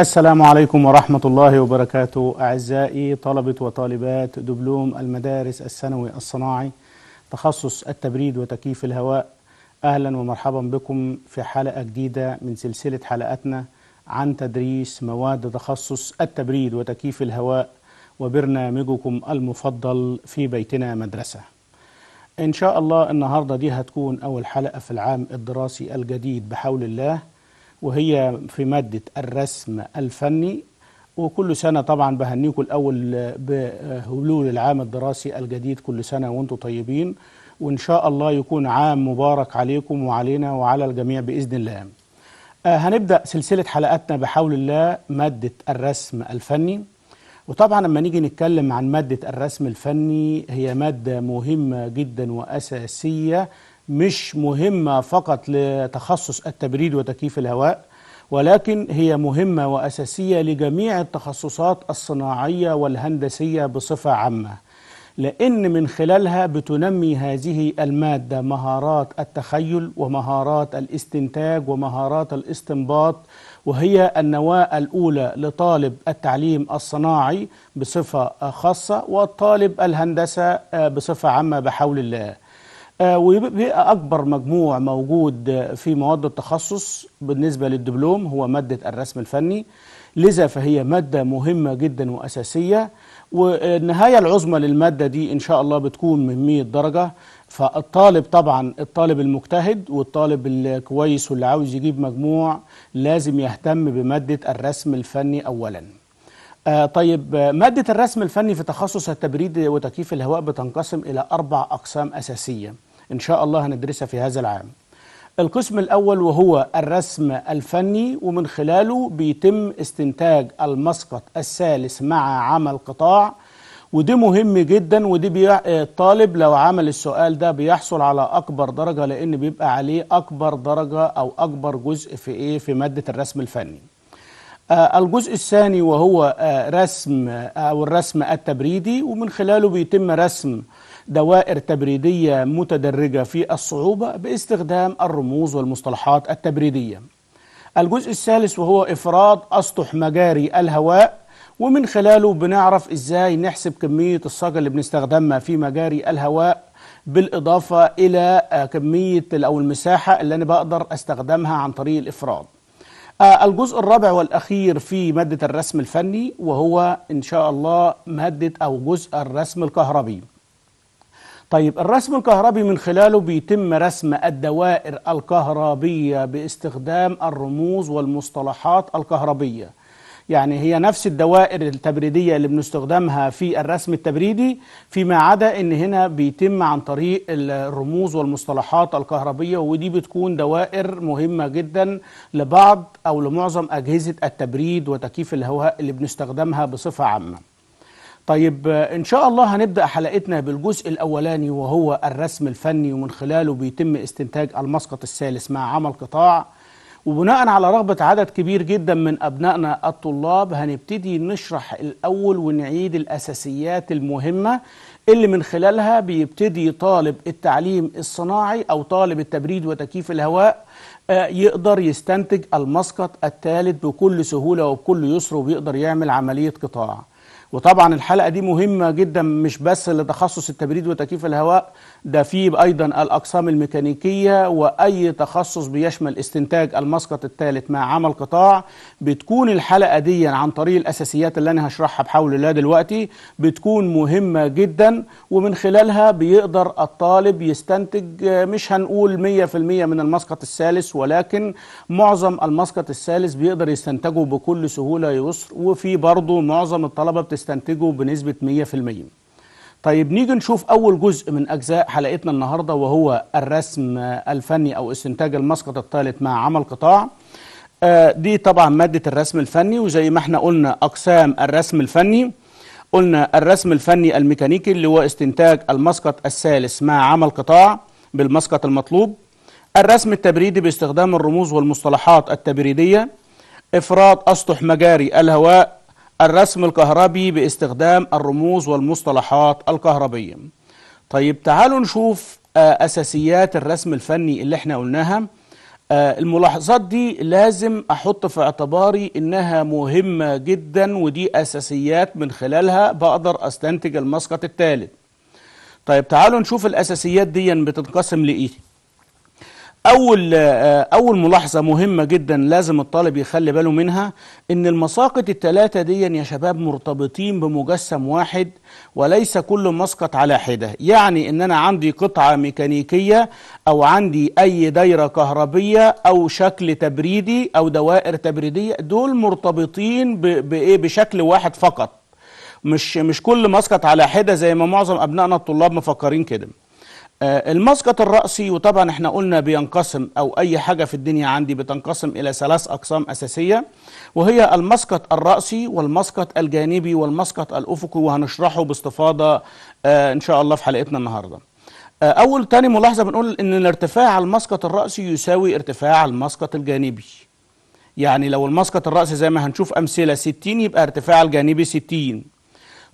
السلام عليكم ورحمة الله وبركاته أعزائي طلبة وطالبات دبلوم المدارس الثانوي الصناعي تخصص التبريد وتكييف الهواء أهلا ومرحبا بكم في حلقة جديدة من سلسلة حلقاتنا عن تدريس مواد تخصص التبريد وتكييف الهواء وبرنامجكم المفضل في بيتنا مدرسة إن شاء الله النهاردة دي هتكون أول حلقة في العام الدراسي الجديد بحول الله وهي في مادة الرسم الفني وكل سنة طبعا بهنيكم الأول بهلول العام الدراسي الجديد كل سنة وانتم طيبين وإن شاء الله يكون عام مبارك عليكم وعلينا وعلى الجميع بإذن الله آه، هنبدأ سلسلة حلقاتنا بحول الله مادة الرسم الفني وطبعا لما نيجي نتكلم عن مادة الرسم الفني هي مادة مهمة جدا وأساسية مش مهمة فقط لتخصص التبريد وتكييف الهواء ولكن هي مهمة وأساسية لجميع التخصصات الصناعية والهندسية بصفة عامة لأن من خلالها بتنمي هذه المادة مهارات التخيل ومهارات الاستنتاج ومهارات الاستنباط وهي النواة الأولى لطالب التعليم الصناعي بصفة خاصة وطالب الهندسة بصفة عامة بحول الله آه، وبيبقى أكبر مجموع موجود آه، في مواد التخصص بالنسبة للدبلوم هو مادة الرسم الفني لذا فهي مادة مهمة جدا وأساسية والنهاية العظمى للمادة دي إن شاء الله بتكون من 100 درجة فالطالب طبعا الطالب المجتهد والطالب الكويس واللي عاوز يجيب مجموع لازم يهتم بمادة الرسم الفني أولا آه طيب مادة الرسم الفني في تخصص التبريد وتكييف الهواء بتنقسم إلى أربع أقسام أساسية إن شاء الله هندرسها في هذا العام القسم الأول وهو الرسم الفني ومن خلاله بيتم استنتاج المسقط الثالث مع عمل قطاع ودي مهم جدا ودي بيع... الطالب آه، لو عمل السؤال ده بيحصل على اكبر درجه لان بيبقى عليه اكبر درجه او اكبر جزء في ايه في ماده الرسم الفني آه، الجزء الثاني وهو آه، رسم او الرسم التبريدي ومن خلاله بيتم رسم دوائر تبريدية متدرجة في الصعوبة باستخدام الرموز والمصطلحات التبريدية الجزء الثالث وهو إفراد أسطح مجاري الهواء ومن خلاله بنعرف إزاي نحسب كمية الصاج اللي بنستخدمها في مجاري الهواء بالإضافة إلى آه، كمية أو المساحة اللي أنا بقدر أستخدمها عن طريق الإفراد آه، الجزء الرابع والأخير في مادة الرسم الفني وهو إن شاء الله مادة أو جزء الرسم الكهربي طيب الرسم الكهربي من خلاله بيتم رسم الدوائر الكهربية باستخدام الرموز والمصطلحات الكهربية يعني هي نفس الدوائر التبريدية اللي بنستخدمها في الرسم التبريدي فيما عدا ان هنا بيتم عن طريق الرموز والمصطلحات الكهربية ودي بتكون دوائر مهمة جدا لبعض او لمعظم اجهزة التبريد وتكييف الهواء اللي بنستخدمها بصفة عامة طيب آه، إن شاء الله هنبدأ حلقتنا بالجزء الأولاني وهو الرسم الفني ومن خلاله بيتم استنتاج المسقط الثالث مع عمل قطاع وبناء على رغبة عدد كبير جدا من أبنائنا الطلاب هنبتدي نشرح الأول ونعيد الأساسيات المهمة اللي من خلالها بيبتدي طالب التعليم الصناعي أو طالب التبريد وتكييف الهواء آه، يقدر يستنتج المسقط الثالث بكل سهولة وبكل يسر وبيقدر يعمل عملية قطاع وطبعا الحلقه دي مهمه جدا مش بس لتخصص التبريد وتكييف الهواء ده فيه أيضا الأقسام الميكانيكية وأي تخصص بيشمل استنتاج المسقط الثالث مع عمل قطاع بتكون الحلقة دي عن طريق الأساسيات اللي أنا هشرحها بحول الله دلوقتي بتكون مهمة جدا ومن خلالها بيقدر الطالب يستنتج مش هنقول 100% من المسقط الثالث ولكن معظم المسقط الثالث بيقدر يستنتجه بكل سهولة يسر وفي برضه معظم الطلبة بتستنتجه بنسبة 100% طيب نيجي نشوف أول جزء من أجزاء حلقتنا النهاردة وهو الرسم الفني أو استنتاج المسقط الثالث مع عمل قطاع آه، دي طبعا مادة الرسم الفني وزي ما احنا قلنا أقسام الرسم الفني قلنا الرسم الفني الميكانيكي اللي هو استنتاج المسقط الثالث مع عمل قطاع بالمسقط المطلوب الرسم التبريدي باستخدام الرموز والمصطلحات التبريدية إفراط أسطح مجاري الهواء الرسم الكهربي باستخدام الرموز والمصطلحات الكهربية طيب تعالوا نشوف آه، أساسيات الرسم الفني اللي احنا قلناها آه، الملاحظات دي لازم أحط في اعتباري إنها مهمة جدا ودي أساسيات من خلالها بقدر أستنتج المسقط الثالث طيب تعالوا نشوف الأساسيات دي بتنقسم لإيه أول آه، أول ملاحظة مهمة جدا لازم الطالب يخلي باله منها إن المساقط التلاتة دي يا شباب مرتبطين بمجسم واحد وليس كل مسقط على حدة يعني إن أنا عندي قطعة ميكانيكية أو عندي أي دايرة كهربية أو شكل تبريدي أو دوائر تبريدية دول مرتبطين بإيه بشكل واحد فقط مش مش كل مسقط على حدة زي ما معظم أبنائنا الطلاب مفكرين كده آه، المسقط الرأسي وطبعا احنا قلنا بينقسم أو أي حاجة في الدنيا عندي بتنقسم إلى ثلاث أقسام أساسية وهي المسقط الرأسي والمسقط الجانبي والمسقط الأفقي وهنشرحه باستفاضة آه، إن شاء الله في حلقتنا النهاردة آه، أول تاني ملاحظة بنقول إن الارتفاع المسقط الرأسي يساوي ارتفاع المسقط الجانبي يعني لو المسقط الرأسي زي ما هنشوف أمثلة 60 يبقى ارتفاع الجانبي 60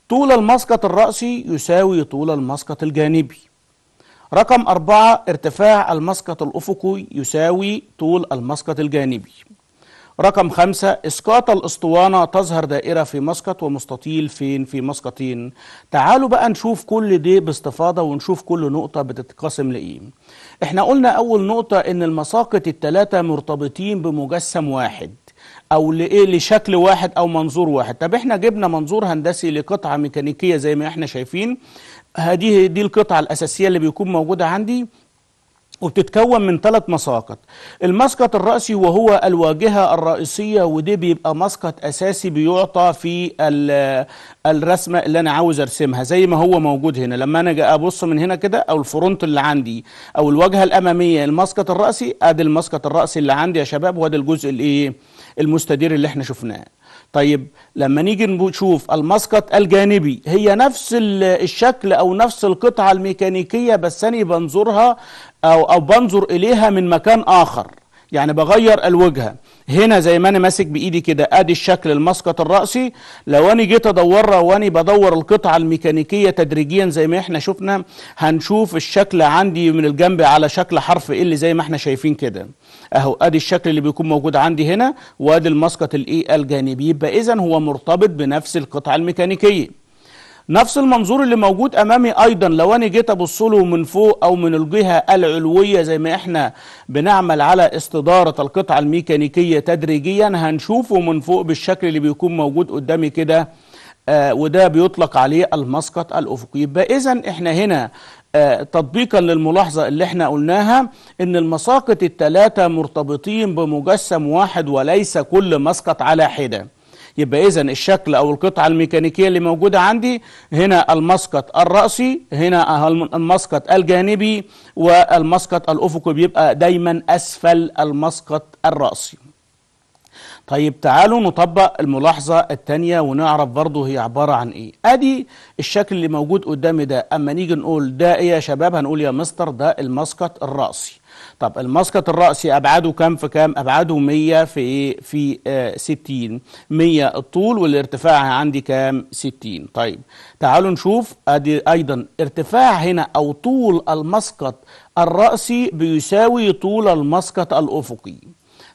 طول المسقط الرأسي يساوي طول المسقط الجانبي رقم أربعة ارتفاع المسقط الأفقي يساوي طول المسقط الجانبي رقم خمسة إسقاط الأسطوانة تظهر دائرة في مسقط ومستطيل فين في مسقطين تعالوا بقى نشوف كل دي باستفاضة ونشوف كل نقطة بتتقسم لإيه إحنا قلنا أول نقطة إن المساقط التلاتة مرتبطين بمجسم واحد او لايه لشكل واحد او منظور واحد طب احنا جبنا منظور هندسي لقطعه ميكانيكيه زي ما احنا شايفين هذه دي القطعة الأساسية اللي بيكون موجودة عندي وبتتكون من ثلاث مساقط المسقط الرأسي وهو الواجهة الرئيسية ودي بيبقى مسقط أساسي بيعطى في الرسمة اللي أنا عاوز أرسمها زي ما هو موجود هنا لما أنا أبص من هنا كده أو الفرونت اللي عندي أو الواجهة الأمامية المسقط الرأسي أدي المسقط الرأسي اللي عندي يا شباب وأدي الجزء الإيه المستدير اللي احنا شفناه طيب لما نيجي نشوف المسقط الجانبي هي نفس الشكل او نفس القطعه الميكانيكيه بس انا بنظرها او او بنظر اليها من مكان اخر يعني بغير الوجهه هنا زي ما انا ماسك بايدي كده ادي الشكل المسقط الراسي لو انا جيت ادورها وانا بدور القطعه الميكانيكيه تدريجيا زي ما احنا شفنا هنشوف الشكل عندي من الجنب على شكل حرف ال زي ما احنا شايفين كده اهو ادي الشكل اللي بيكون موجود عندي هنا وادي المسقط الاي الجانبي e يبقى اذا هو مرتبط بنفس القطعه الميكانيكيه نفس المنظور اللي موجود امامي ايضا لو انا جيت ابص له من فوق او من الجهه العلويه زي ما احنا بنعمل على استداره القطعه الميكانيكيه تدريجيا هنشوفه من فوق بالشكل اللي بيكون موجود قدامي كده آه وده بيطلق عليه المسقط الافقي يبقى اذا احنا هنا آه، تطبيقا للملاحظة اللي احنا قلناها ان المساقط الثلاثة مرتبطين بمجسم واحد وليس كل مسقط على حدة يبقى اذا الشكل او القطعة الميكانيكية اللي موجودة عندي هنا المسقط الرأسي هنا المسقط الجانبي والمسقط الافقي بيبقى دايما اسفل المسقط الرأسي طيب تعالوا نطبق الملاحظة الثانية ونعرف برضه هي عبارة عن ايه ادي الشكل اللي موجود قدامي ده اما نيجي نقول ده ايه يا شباب هنقول يا مستر ده المسقط الرأسي طب المسقط الرأسي أبعاده كام في كام؟ أبعاده 100 في إيه؟ في آه 60 100 الطول والارتفاع عندي كام؟ 60 طيب تعالوا نشوف أدي أيضا ارتفاع هنا أو طول المسقط الرأسي بيساوي طول المسقط الأفقي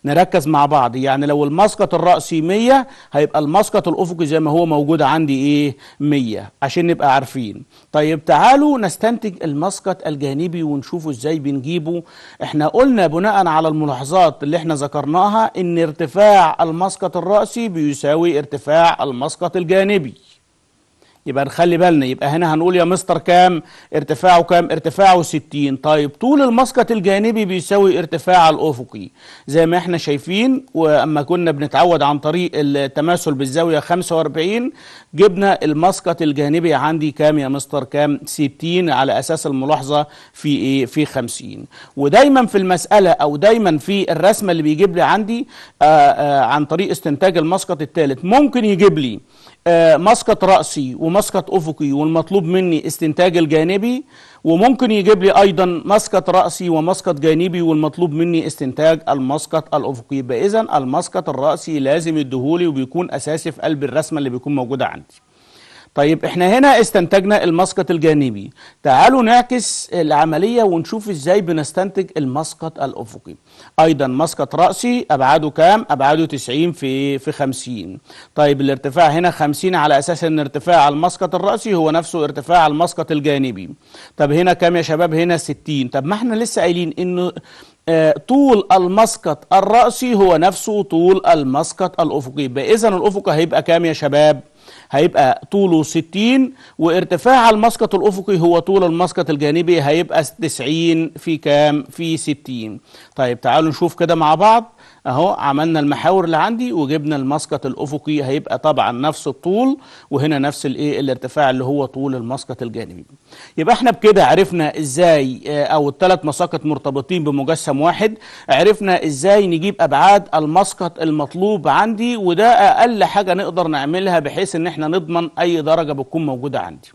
نركز مع بعض يعني لو المسقط الرأسي 100 هيبقى المسقط الأفقي زي ما هو موجود عندي إيه 100 عشان نبقى عارفين طيب تعالوا نستنتج المسقط الجانبي ونشوفه إزاي بنجيبه إحنا قلنا بناء على الملاحظات اللي إحنا ذكرناها إن ارتفاع المسقط الرأسي بيساوي ارتفاع المسقط الجانبي يبقى نخلي بالنا يبقى هنا هنقول يا مستر كام ارتفاعه كام ارتفاعه 60 طيب طول المسقط الجانبي بيساوي ارتفاع الافقي زي ما احنا شايفين واما كنا بنتعود عن طريق التماثل بالزاويه 45 جبنا المسقط الجانبي عندي كام يا مستر كام 60 على اساس الملاحظه في ايه في 50 ودايما في المساله او دايما في الرسمه اللي بيجيب لي عندي آآ آه، آآ آه، عن طريق استنتاج المسقط الثالث ممكن يجيب لي آه، مسقط رأسي ومسقط أفقي والمطلوب مني استنتاج الجانبي وممكن يجيب لي أيضا مسقط رأسي ومسقط جانبي والمطلوب مني استنتاج المسقط الأفقي يبقى إذا المسقط الرأسي لازم يديهولي وبيكون أساسي في قلب الرسمة اللي بيكون موجودة عندي طيب احنا هنا استنتجنا المسقط الجانبي تعالوا نعكس العملية ونشوف ازاي بنستنتج المسقط الافقي ايضا مسقط رأسي ابعاده كام ابعاده 90 في في 50 طيب الارتفاع هنا 50 على اساس ان ارتفاع المسقط الرأسي هو نفسه ارتفاع المسقط الجانبي طب هنا كام يا شباب هنا 60 طب ما احنا لسه قايلين انه آه، طول المسقط الرأسي هو نفسه طول المسقط الأفقي إذا الأفق هيبقى كام يا شباب هيبقى طوله 60 وارتفاع المسقط الأفقي هو طول المسقط الجانبي هيبقى 90 في كام في 60 طيب تعالوا نشوف كده مع بعض اهو عملنا المحاور اللي عندي وجبنا المسقط الافقي هيبقى طبعا نفس الطول وهنا نفس الايه الارتفاع اللي هو طول المسقط الجانبي يبقى احنا بكده عرفنا ازاي آه، او الثلاث مساقط مرتبطين بمجسم واحد عرفنا ازاي نجيب ابعاد المسقط المطلوب عندي وده اقل حاجه نقدر نعملها بحيث ان احنا نضمن اي درجه بتكون موجوده عندي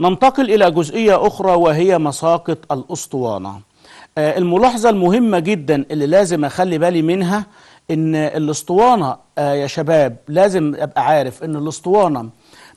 ننتقل إلى جزئية أخرى وهي مساقط الأسطوانة آه، الملاحظة المهمة جدا اللي لازم أخلي بالي منها إن الأسطوانة آه، يا شباب لازم أبقى عارف إن الأسطوانة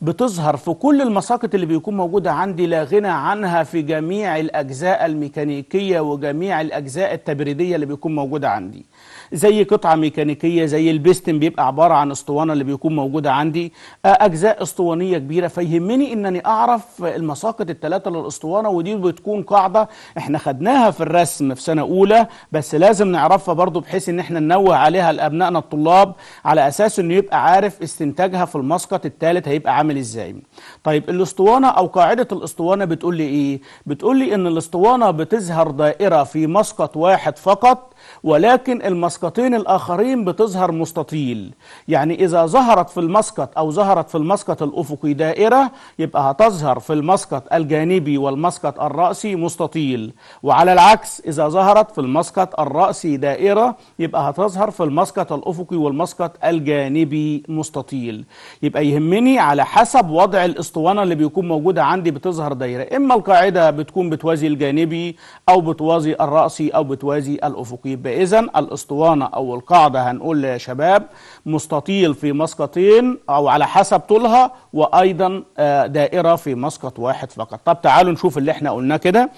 بتظهر في كل المساقط اللي بيكون موجودة عندي لا غنى عنها في جميع الأجزاء الميكانيكية وجميع الأجزاء التبريدية اللي بيكون موجودة عندي زي قطعة ميكانيكية زي البستن بيبقى عبارة عن اسطوانة اللي بيكون موجودة عندي آه، أجزاء اسطوانية كبيرة فيهمني انني أعرف المساقط الثلاثة للاسطوانة ودي بتكون قاعدة إحنا خدناها في الرسم في سنة أولى بس لازم نعرفها برضو بحيث إن إحنا ننوه عليها لأبنائنا الطلاب على أساس إنه يبقى عارف استنتاجها في المسقط الثالث هيبقى عامل إزاي طيب الاسطوانة أو قاعدة الاسطوانة بتقول لي إيه؟ بتقول لي إن الاسطوانة بتظهر دائرة في مسقط واحد فقط ولكن المسقطين الآخرين بتظهر مستطيل يعني إذا ظهرت في المسقط أو ظهرت في المسقط الأفقي دائرة يبقى هتظهر في المسقط الجانبي والمسقط الرأسي مستطيل وعلى العكس إذا ظهرت في المسقط الرأسي دائرة يبقى هتظهر في المسقط الأفقي والمسقط الجانبي مستطيل يبقى يهمني على حسب وضع الاسطوانة اللي بيكون موجودة عندي بتظهر دايرة إما القاعدة بتكون بتوازي الجانبي أو بتوازي الرأسي أو بتوازي الأفقي يبقى إذا الأسطوانة أو القاعدة هنقول يا شباب مستطيل في مسقطين أو على حسب طولها وأيضا آه، دائرة في مسقط واحد فقط طب تعالوا نشوف اللي احنا قلناه كده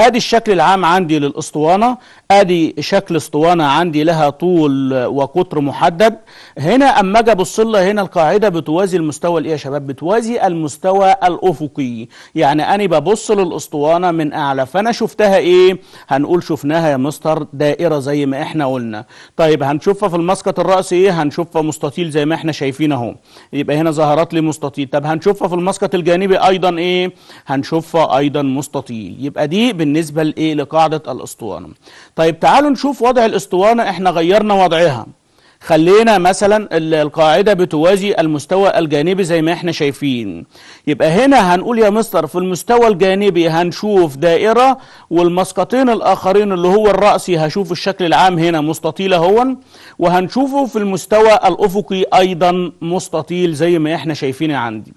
ادي الشكل العام عندي للاسطوانه ادي شكل اسطوانه عندي لها طول وقطر محدد هنا اما اجي ابص لها هنا القاعده بتوازي المستوى الايه يا شباب بتوازي المستوى الافقي يعني انا ببص للاسطوانه من اعلى فانا شفتها ايه هنقول شفناها يا مستر دائره زي ما احنا قلنا طيب هنشوفها في المسقط الراسي ايه هنشوفها مستطيل زي ما احنا شايفين اهو يبقى هنا ظهرت لي مستطيل طب هنشوفها في المسقط الجانبي ايضا ايه هنشوفها ايضا مستطيل يبقى دي بالنسبة لإيه لقاعدة الأسطوانة طيب تعالوا نشوف وضع الأسطوانة احنا غيرنا وضعها خلينا مثلا القاعدة بتوازي المستوى الجانبي زي ما احنا شايفين يبقى هنا هنقول يا مستر في المستوى الجانبي هنشوف دائرة والمسقطين الآخرين اللي هو الرأسي هشوف الشكل العام هنا مستطيل هو وهنشوفه في المستوى الأفقي أيضا مستطيل زي ما احنا شايفين عندي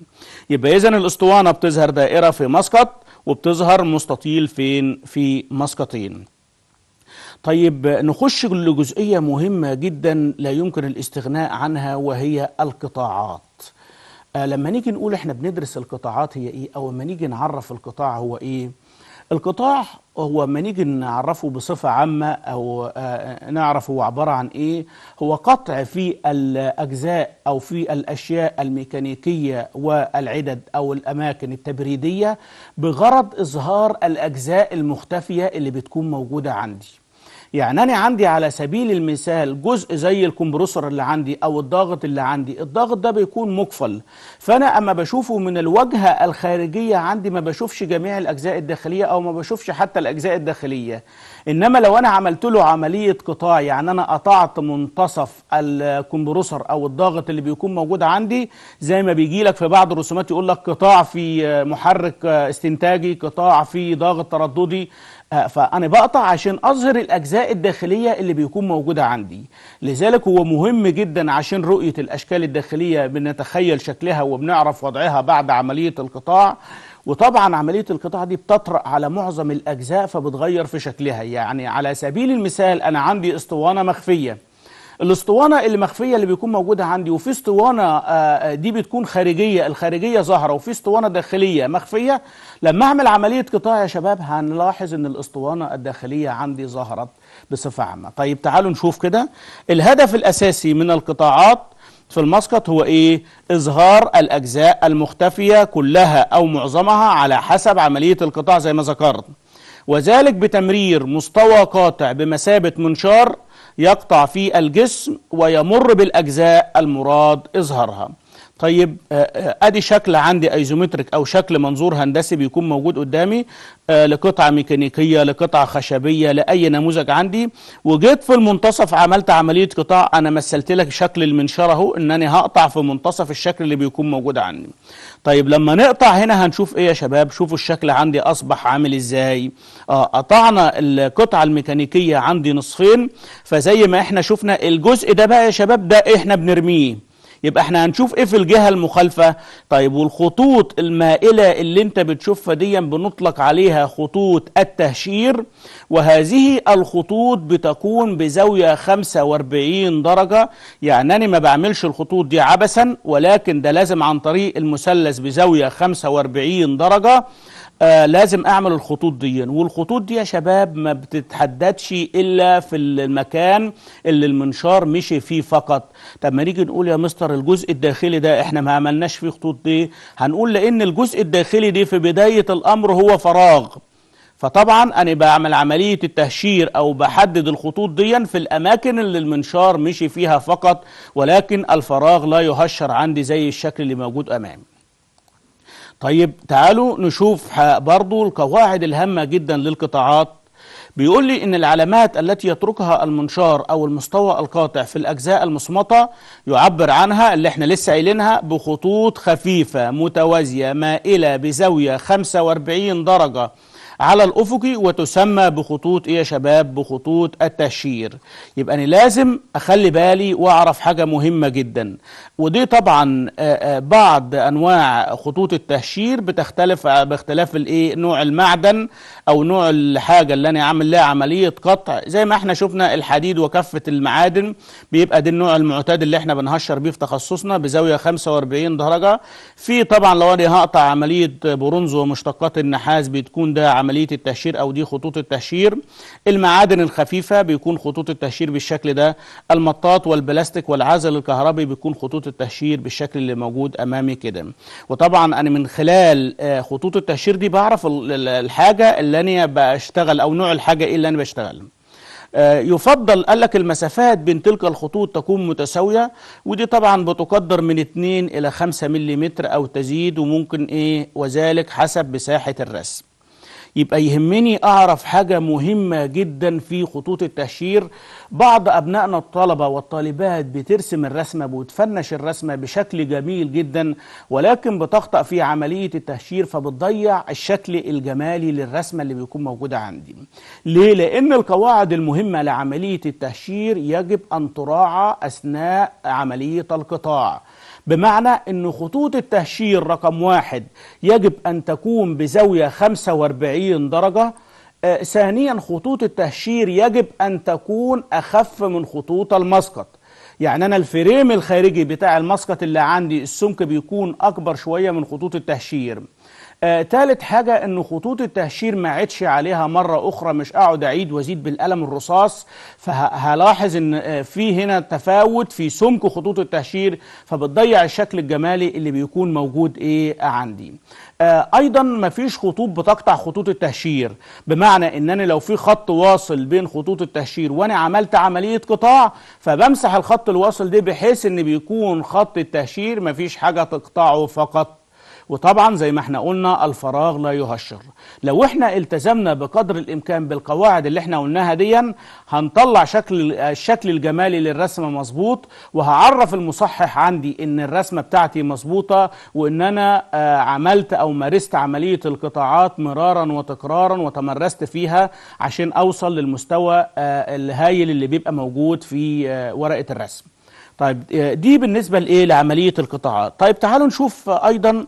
يبقى إذا الأسطوانة بتظهر دائرة في مسقط وبتظهر مستطيل فين في مسقطين طيب نخش لجزئية مهمة جدا لا يمكن الاستغناء عنها وهي القطاعات آه لما نيجي نقول احنا بندرس القطاعات هي ايه او لما نيجي نعرف القطاع هو ايه القطاع هو لما نيجي نعرفه بصفة عامة أو آه، آه، نعرف هو عبارة عن إيه هو قطع في الأجزاء أو في الأشياء الميكانيكية والعدد أو الأماكن التبريدية بغرض إظهار الأجزاء المختفية اللي بتكون موجودة عندي يعني أنا عندي على سبيل المثال جزء زي الكمبروسر اللي عندي أو الضغط اللي عندي الضغط ده بيكون مقفل فأنا أما بشوفه من الواجهة الخارجية عندي ما بشوفش جميع الأجزاء الداخلية أو ما بشوفش حتى الأجزاء الداخلية إنما لو أنا عملت له عملية قطاع يعني أنا قطعت منتصف الكمبروسر أو الضغط اللي بيكون موجود عندي زي ما بيجي لك في بعض الرسومات يقول لك قطاع في محرك استنتاجي قطاع في ضغط ترددي آه، فأنا بقطع عشان أظهر الأجزاء الداخلية اللي بيكون موجودة عندي لذلك هو مهم جدا عشان رؤية الأشكال الداخلية بنتخيل شكلها وبنعرف وضعها بعد عملية القطاع وطبعا عملية القطاع دي بتطرأ على معظم الأجزاء فبتغير في شكلها يعني على سبيل المثال أنا عندي اسطوانة مخفية الاسطوانه اللي مخفيه اللي بيكون موجوده عندي وفي اسطوانه آه، آه، دي بتكون خارجيه الخارجيه ظاهره وفي اسطوانه داخليه مخفيه لما اعمل عمليه قطاع يا شباب هنلاحظ ان الاسطوانه الداخليه عندي ظهرت بصفه عامه طيب تعالوا نشوف كده الهدف الاساسي من القطاعات في المسقط هو ايه اظهار الاجزاء المختفيه كلها او معظمها على حسب عمليه القطاع زي ما ذكرت وذلك بتمرير مستوى قاطع بمثابه منشار يقطع في الجسم ويمر بالأجزاء المراد إظهارها طيب آه، آه، ادي شكل عندي ايزومتريك او شكل منظور هندسي بيكون موجود قدامي آه، لقطعه ميكانيكيه لقطعه خشبيه لاي نموذج عندي وجيت في المنتصف عملت عمليه قطاع انا مثلت لك شكل المنشار اهو ان انا هقطع في منتصف الشكل اللي بيكون موجود عندي طيب لما نقطع هنا هنشوف ايه يا شباب شوفوا الشكل عندي اصبح عامل ازاي اه قطعنا القطعه الميكانيكيه عندي نصفين فزي ما احنا شفنا الجزء ده بقى يا شباب ده احنا بنرميه يبقى احنا هنشوف ايه في الجهه المخالفه طيب والخطوط المائله اللي انت بتشوفها دي بنطلق عليها خطوط التهشير وهذه الخطوط بتكون بزاويه 45 درجه يعني انا ما بعملش الخطوط دي عبثا ولكن ده لازم عن طريق المثلث بزاويه 45 درجه آه لازم اعمل الخطوط دي والخطوط دي يا شباب ما بتتحددش الا في المكان اللي المنشار مشي فيه فقط طب ما نيجي نقول يا مستر الجزء الداخلي ده احنا ما عملناش فيه خطوط دي هنقول لان الجزء الداخلي دي في بدايه الامر هو فراغ فطبعا انا بعمل عمليه التهشير او بحدد الخطوط ديا في الاماكن اللي المنشار مشي فيها فقط ولكن الفراغ لا يهشر عندي زي الشكل اللي موجود امامي طيب تعالوا نشوف برضو القواعد الهامة جدا للقطاعات بيقول لي ان العلامات التي يتركها المنشار او المستوى القاطع في الاجزاء المصمطه يعبر عنها اللي احنا لسه قايلينها بخطوط خفيفه متوازيه مائله بزاويه 45 درجه على الأفقي وتسمى بخطوط إيه يا شباب بخطوط التهشير يبقى أنا لازم أخلي بالي وأعرف حاجة مهمة جدا ودي طبعا آه، آه، بعض أنواع خطوط التهشير بتختلف آه، باختلاف الإيه نوع المعدن أو نوع الحاجة اللي أنا عامل لها عملية قطع زي ما احنا شفنا الحديد وكفة المعادن بيبقى ده النوع المعتاد اللي احنا بنهشر بيه في تخصصنا بزاوية 45 درجة في طبعا لو أنا هقطع عملية برونز ومشتقات النحاس بتكون ده عملية عملية التهشير أو دي خطوط التهشير المعادن الخفيفة بيكون خطوط التهشير بالشكل ده المطاط والبلاستيك والعزل الكهربي بيكون خطوط التهشير بالشكل اللي موجود أمامي كده وطبعا أنا من خلال آه، خطوط التهشير دي بعرف الحاجة اللي أنا بشتغل أو نوع الحاجة إيه اللي أنا بشتغل آه، يفضل قال لك المسافات بين تلك الخطوط تكون متساوية ودي طبعا بتقدر من 2 إلى 5 ملم أو تزيد وممكن إيه وذلك حسب مساحة الرسم يبقى يهمني أعرف حاجة مهمة جدا في خطوط التهشير بعض أبنائنا الطلبة والطالبات بترسم الرسمة وتفنش الرسمة بشكل جميل جدا ولكن بتخطأ في عملية التهشير فبتضيع الشكل الجمالي للرسمة اللي بيكون موجودة عندي ليه؟ لأن القواعد المهمة لعملية التهشير يجب أن تراعى أثناء عملية القطاع بمعنى أن خطوط التهشير رقم واحد يجب أن تكون بزاوية 45 درجة آه ثانيا خطوط التهشير يجب أن تكون أخف من خطوط المسقط يعني أنا الفريم الخارجي بتاع المسقط اللي عندي السمك بيكون أكبر شوية من خطوط التهشير آه تالت حاجة أن خطوط التهشير ما عدش عليها مرة أخرى مش أقعد أعيد وأزيد بالقلم الرصاص فهلاحظ أن آه، في هنا تفاوت في سمك خطوط التهشير فبتضيع الشكل الجمالي اللي بيكون موجود إيه عندي آه أيضا مفيش خطوط بتقطع خطوط التهشير بمعنى أن أنا لو في خط واصل بين خطوط التهشير وأنا عملت عملية قطاع فبمسح الخط الواصل ده بحيث أن بيكون خط التهشير مفيش حاجة تقطعه فقط وطبعا زي ما احنا قلنا الفراغ لا يهشر لو احنا التزمنا بقدر الامكان بالقواعد اللي احنا قلناها ديا هنطلع شكل الشكل الجمالي للرسمه مظبوط وهعرف المصحح عندي ان الرسمه بتاعتي مظبوطه وان انا آه، عملت او مارست عمليه القطاعات مرارا وتكرارا وتمرست فيها عشان اوصل للمستوى آه، الهايل اللي بيبقى موجود في آه، ورقه الرسم طيب دي بالنسبه لايه لعمليه القطاعات طيب تعالوا نشوف ايضا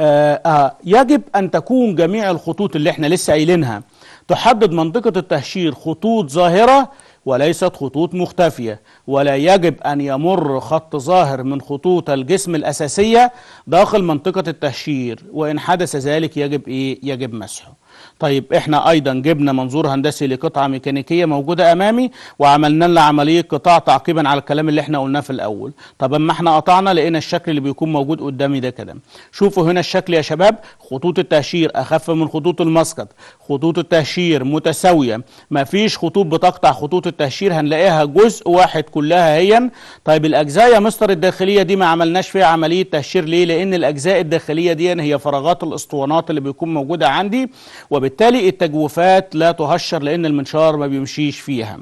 آه، آه، يجب أن تكون جميع الخطوط اللي احنا لسه قايلينها تحدد منطقة التهشير خطوط ظاهرة وليست خطوط مختفية ولا يجب أن يمر خط ظاهر من خطوط الجسم الأساسية داخل منطقة التهشير وإن حدث ذلك يجب إيه؟ يجب مسحه طيب احنا ايضا جبنا منظور هندسي لقطعه ميكانيكيه موجوده امامي وعملنا لها عمليه قطاع تعقيبا على الكلام اللي احنا قلناه في الاول طب اما احنا قطعنا لقينا الشكل اللي بيكون موجود قدامي ده كده شوفوا هنا الشكل يا شباب خطوط التهشير اخف من خطوط المسقط خطوط التهشير متساويه مفيش خطوط بتقطع خطوط التهشير هنلاقيها جزء واحد كلها هي طيب الاجزاء يا مستر الداخليه دي ما عملناش فيها عمليه تهشير ليه لان الاجزاء الداخليه دي هي فراغات الاسطوانات اللي بيكون موجوده عندي وب وبالتالي التجويفات لا تهشر لأن المنشار ما بيمشيش فيها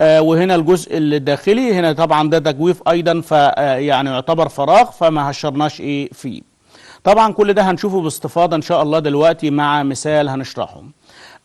آه، وهنا الجزء الداخلي هنا طبعا ده تجويف أيضا فيعني آه، يعتبر فراغ فما هشرناش إيه فيه طبعا كل ده هنشوفه باستفاضة إن شاء الله دلوقتي مع مثال هنشرحه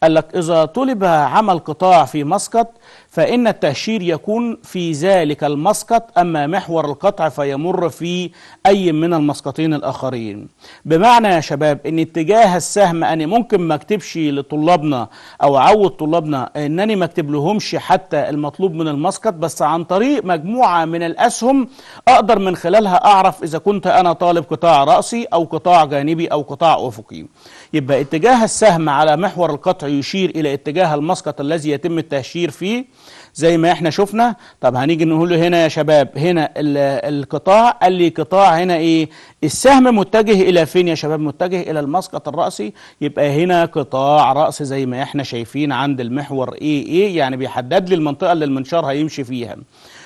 قال لك إذا طلب عمل قطاع في مسقط فإن التهشير يكون في ذلك المسقط أما محور القطع فيمر في أي من المسقطين الآخرين بمعنى يا شباب أن اتجاه السهم أنا ممكن ما اكتبش لطلابنا أو أعود طلابنا أنني ما اكتبلهمش حتى المطلوب من المسقط بس عن طريق مجموعة من الأسهم أقدر من خلالها أعرف إذا كنت أنا طالب قطاع رأسي أو قطاع جانبي أو قطاع أفقي يبقى اتجاه السهم على محور القطع يشير إلى اتجاه المسقط الذي يتم التهشير فيه زي ما احنا شفنا طب هنيجي نقول له هنا يا شباب هنا القطاع قال لي قطاع هنا ايه السهم متجه الى فين يا شباب متجه الى المسقط الرأسي يبقى هنا قطاع رأس زي ما احنا شايفين عند المحور اي اي يعني بيحدد لي المنطقة اللي المنشار هيمشي فيها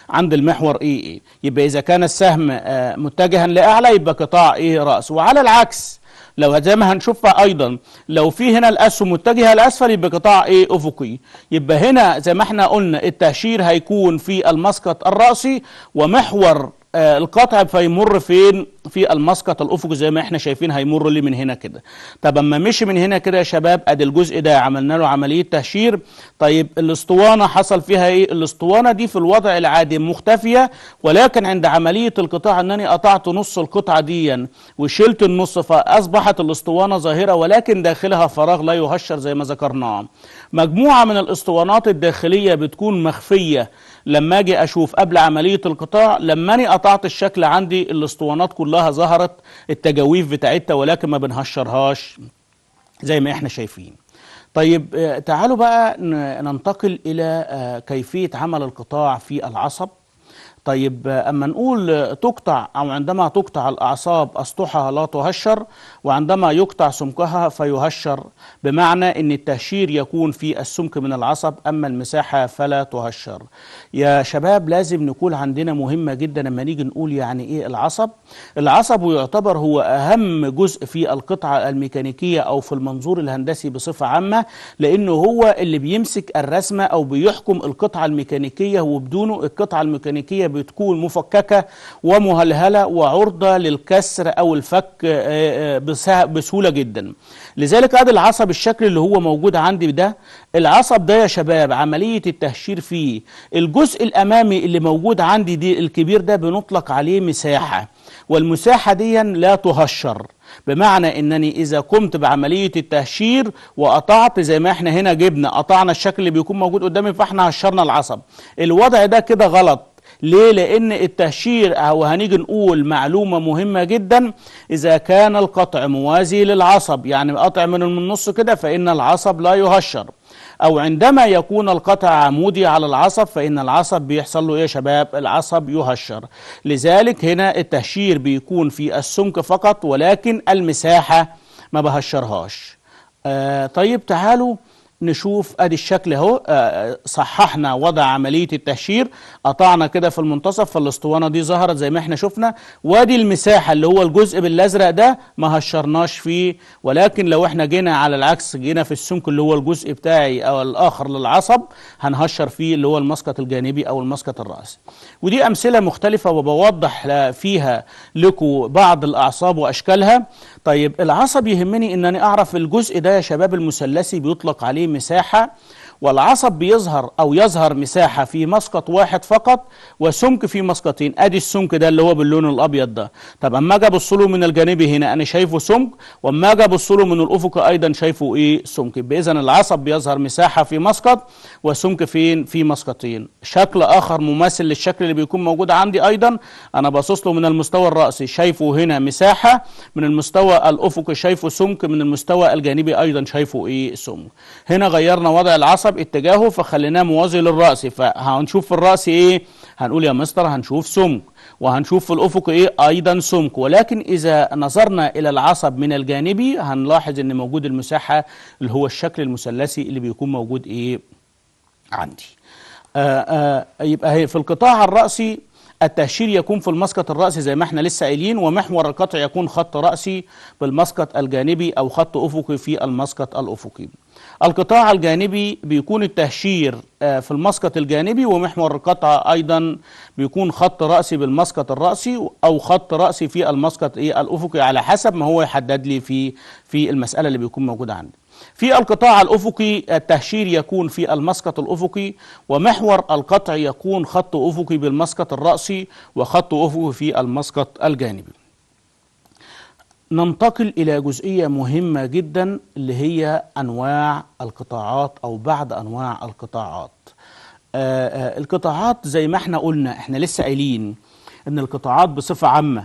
عند المحور اي اي يبقى اذا كان السهم آه، متجها لاعلى يبقى قطاع ايه رأس وعلى العكس لو زي ما هنشوفها ايضا لو في هنا الاسهم متجهه لاسفل يبقى قطاع ايه افقي يبقى هنا زي ما احنا قلنا التهشير هيكون في المسقط الراسي ومحور آه، القطع فيمر فين في المسقط الافقي زي ما احنا شايفين هيمر لي من هنا كده طب اما مشي من هنا كده يا شباب ادي الجزء ده عملنا له عمليه تهشير طيب الاسطوانه حصل فيها ايه الاسطوانه دي في الوضع العادي مختفيه ولكن عند عمليه القطاع انني قطعت نص القطعه دي وشلت النص فاصبحت الاسطوانه ظاهره ولكن داخلها فراغ لا يهشر زي ما ذكرناه مجموعه من الاسطوانات الداخليه بتكون مخفيه لما اجي اشوف قبل عمليه القطاع لما اني قطعت الشكل عندي الاسطوانات كلها ظهرت التجاويف بتاعتها ولكن ما بنهشرهاش زي ما احنا شايفين طيب آه، تعالوا بقى ننتقل الى آه، كيفيه عمل القطاع في العصب طيب آه، أما نقول تقطع أو عندما تقطع الأعصاب أسطحها لا تهشر وعندما يقطع سمكها فيهشر بمعنى أن التهشير يكون في السمك من العصب أما المساحة فلا تهشر يا شباب لازم نقول عندنا مهمة جدا لما نيجي نقول يعني إيه العصب العصب يعتبر هو أهم جزء في القطعة الميكانيكية أو في المنظور الهندسي بصفة عامة لأنه هو اللي بيمسك الرسمة أو بيحكم القطعة الميكانيكية وبدونه القطعة الميكانيكية بتكون مفككة ومهلهلة وعرضة للكسر أو الفك آه، آه، بسهولة جدا لذلك ادي العصب الشكل اللي هو موجود عندي ده العصب ده يا شباب عملية التهشير فيه الجزء الامامي اللي موجود عندي دي الكبير ده بنطلق عليه مساحة والمساحة دي لا تهشر بمعنى انني اذا قمت بعملية التهشير وقطعت زي ما احنا هنا جبنا قطعنا الشكل اللي بيكون موجود قدامي فاحنا هشرنا العصب الوضع ده كده غلط ليه لان التهشير او هنيجي نقول معلومه مهمه جدا اذا كان القطع موازي للعصب يعني قطع من النص كده فان العصب لا يهشر او عندما يكون القطع عمودي على العصب فان العصب بيحصل له ايه يا شباب العصب يهشر لذلك هنا التهشير بيكون في السمك فقط ولكن المساحه ما بهشرهاش آه طيب تعالوا نشوف ادي الشكل اهو آه، آه، صححنا وضع عمليه التهشير قطعنا كده في المنتصف فالاسطوانه دي ظهرت زي ما احنا شفنا وادي المساحه اللي هو الجزء بالازرق ده ما هشرناش فيه ولكن لو احنا جينا على العكس جينا في السمك اللي هو الجزء بتاعي او الاخر للعصب هنهشر فيه اللي هو المسقط الجانبي او المسقط الراسي ودي امثله مختلفه وبوضح فيها لكم بعض الاعصاب واشكالها طيب العصب يهمني ان انا اعرف الجزء ده يا شباب المثلثي بيطلق عليه مساحه والعصب بيظهر او يظهر مساحه في مسقط واحد فقط وسمك في مسقطين ادي السمك ده اللي هو باللون الابيض ده طب اما اجي ابص له من الجانب هنا انا شايفه سمك واما اجي ابص له من الافق ايضا شايفه ايه سمك يبقى اذا العصب بيظهر مساحه في مسقط وسمك فين في مسقطين شكل اخر مماثل للشكل اللي بيكون موجود عندي ايضا انا باصص له من المستوى الراسي شايفه هنا مساحه من المستوى الافقي شايفه سمك من المستوى الجانبي ايضا شايفه ايه سمك هنا غيرنا وضع العصب حسب اتجاهه فخليناه موازي للرأس فهنشوف في الرأس ايه هنقول يا مستر هنشوف سمك وهنشوف في الأفق ايه أيضا سمك ولكن إذا نظرنا إلى العصب من الجانبي هنلاحظ ان موجود المساحة اللي هو الشكل المثلثي اللي بيكون موجود ايه عندي آآ آه، آآ آه، يبقى في القطاع الرأسي التهشير يكون في المسقط الرأسي زي ما احنا لسه قايلين ومحور القطع يكون خط رأسي بالمسقط الجانبي أو خط أفقي في المسقط الأفقي القطاع الجانبي بيكون التهشير آه، في المسقط الجانبي ومحور القطع أيضا بيكون خط رأسي بالمسقط الرأسي أو خط رأسي في المسقط إيه، الأفقي على حسب ما هو يحدد لي في في المسألة اللي بيكون موجودة عندي في القطاع الأفقي التهشير يكون في المسقط الأفقي ومحور القطع يكون خط أفقي بالمسقط الرأسي وخط أفقي في المسقط الجانبي ننتقل إلى جزئية مهمة جدا اللي هي أنواع القطاعات أو بعض أنواع القطاعات آه، آه، القطاعات زي ما احنا قلنا احنا لسه قايلين ان القطاعات بصفة عامة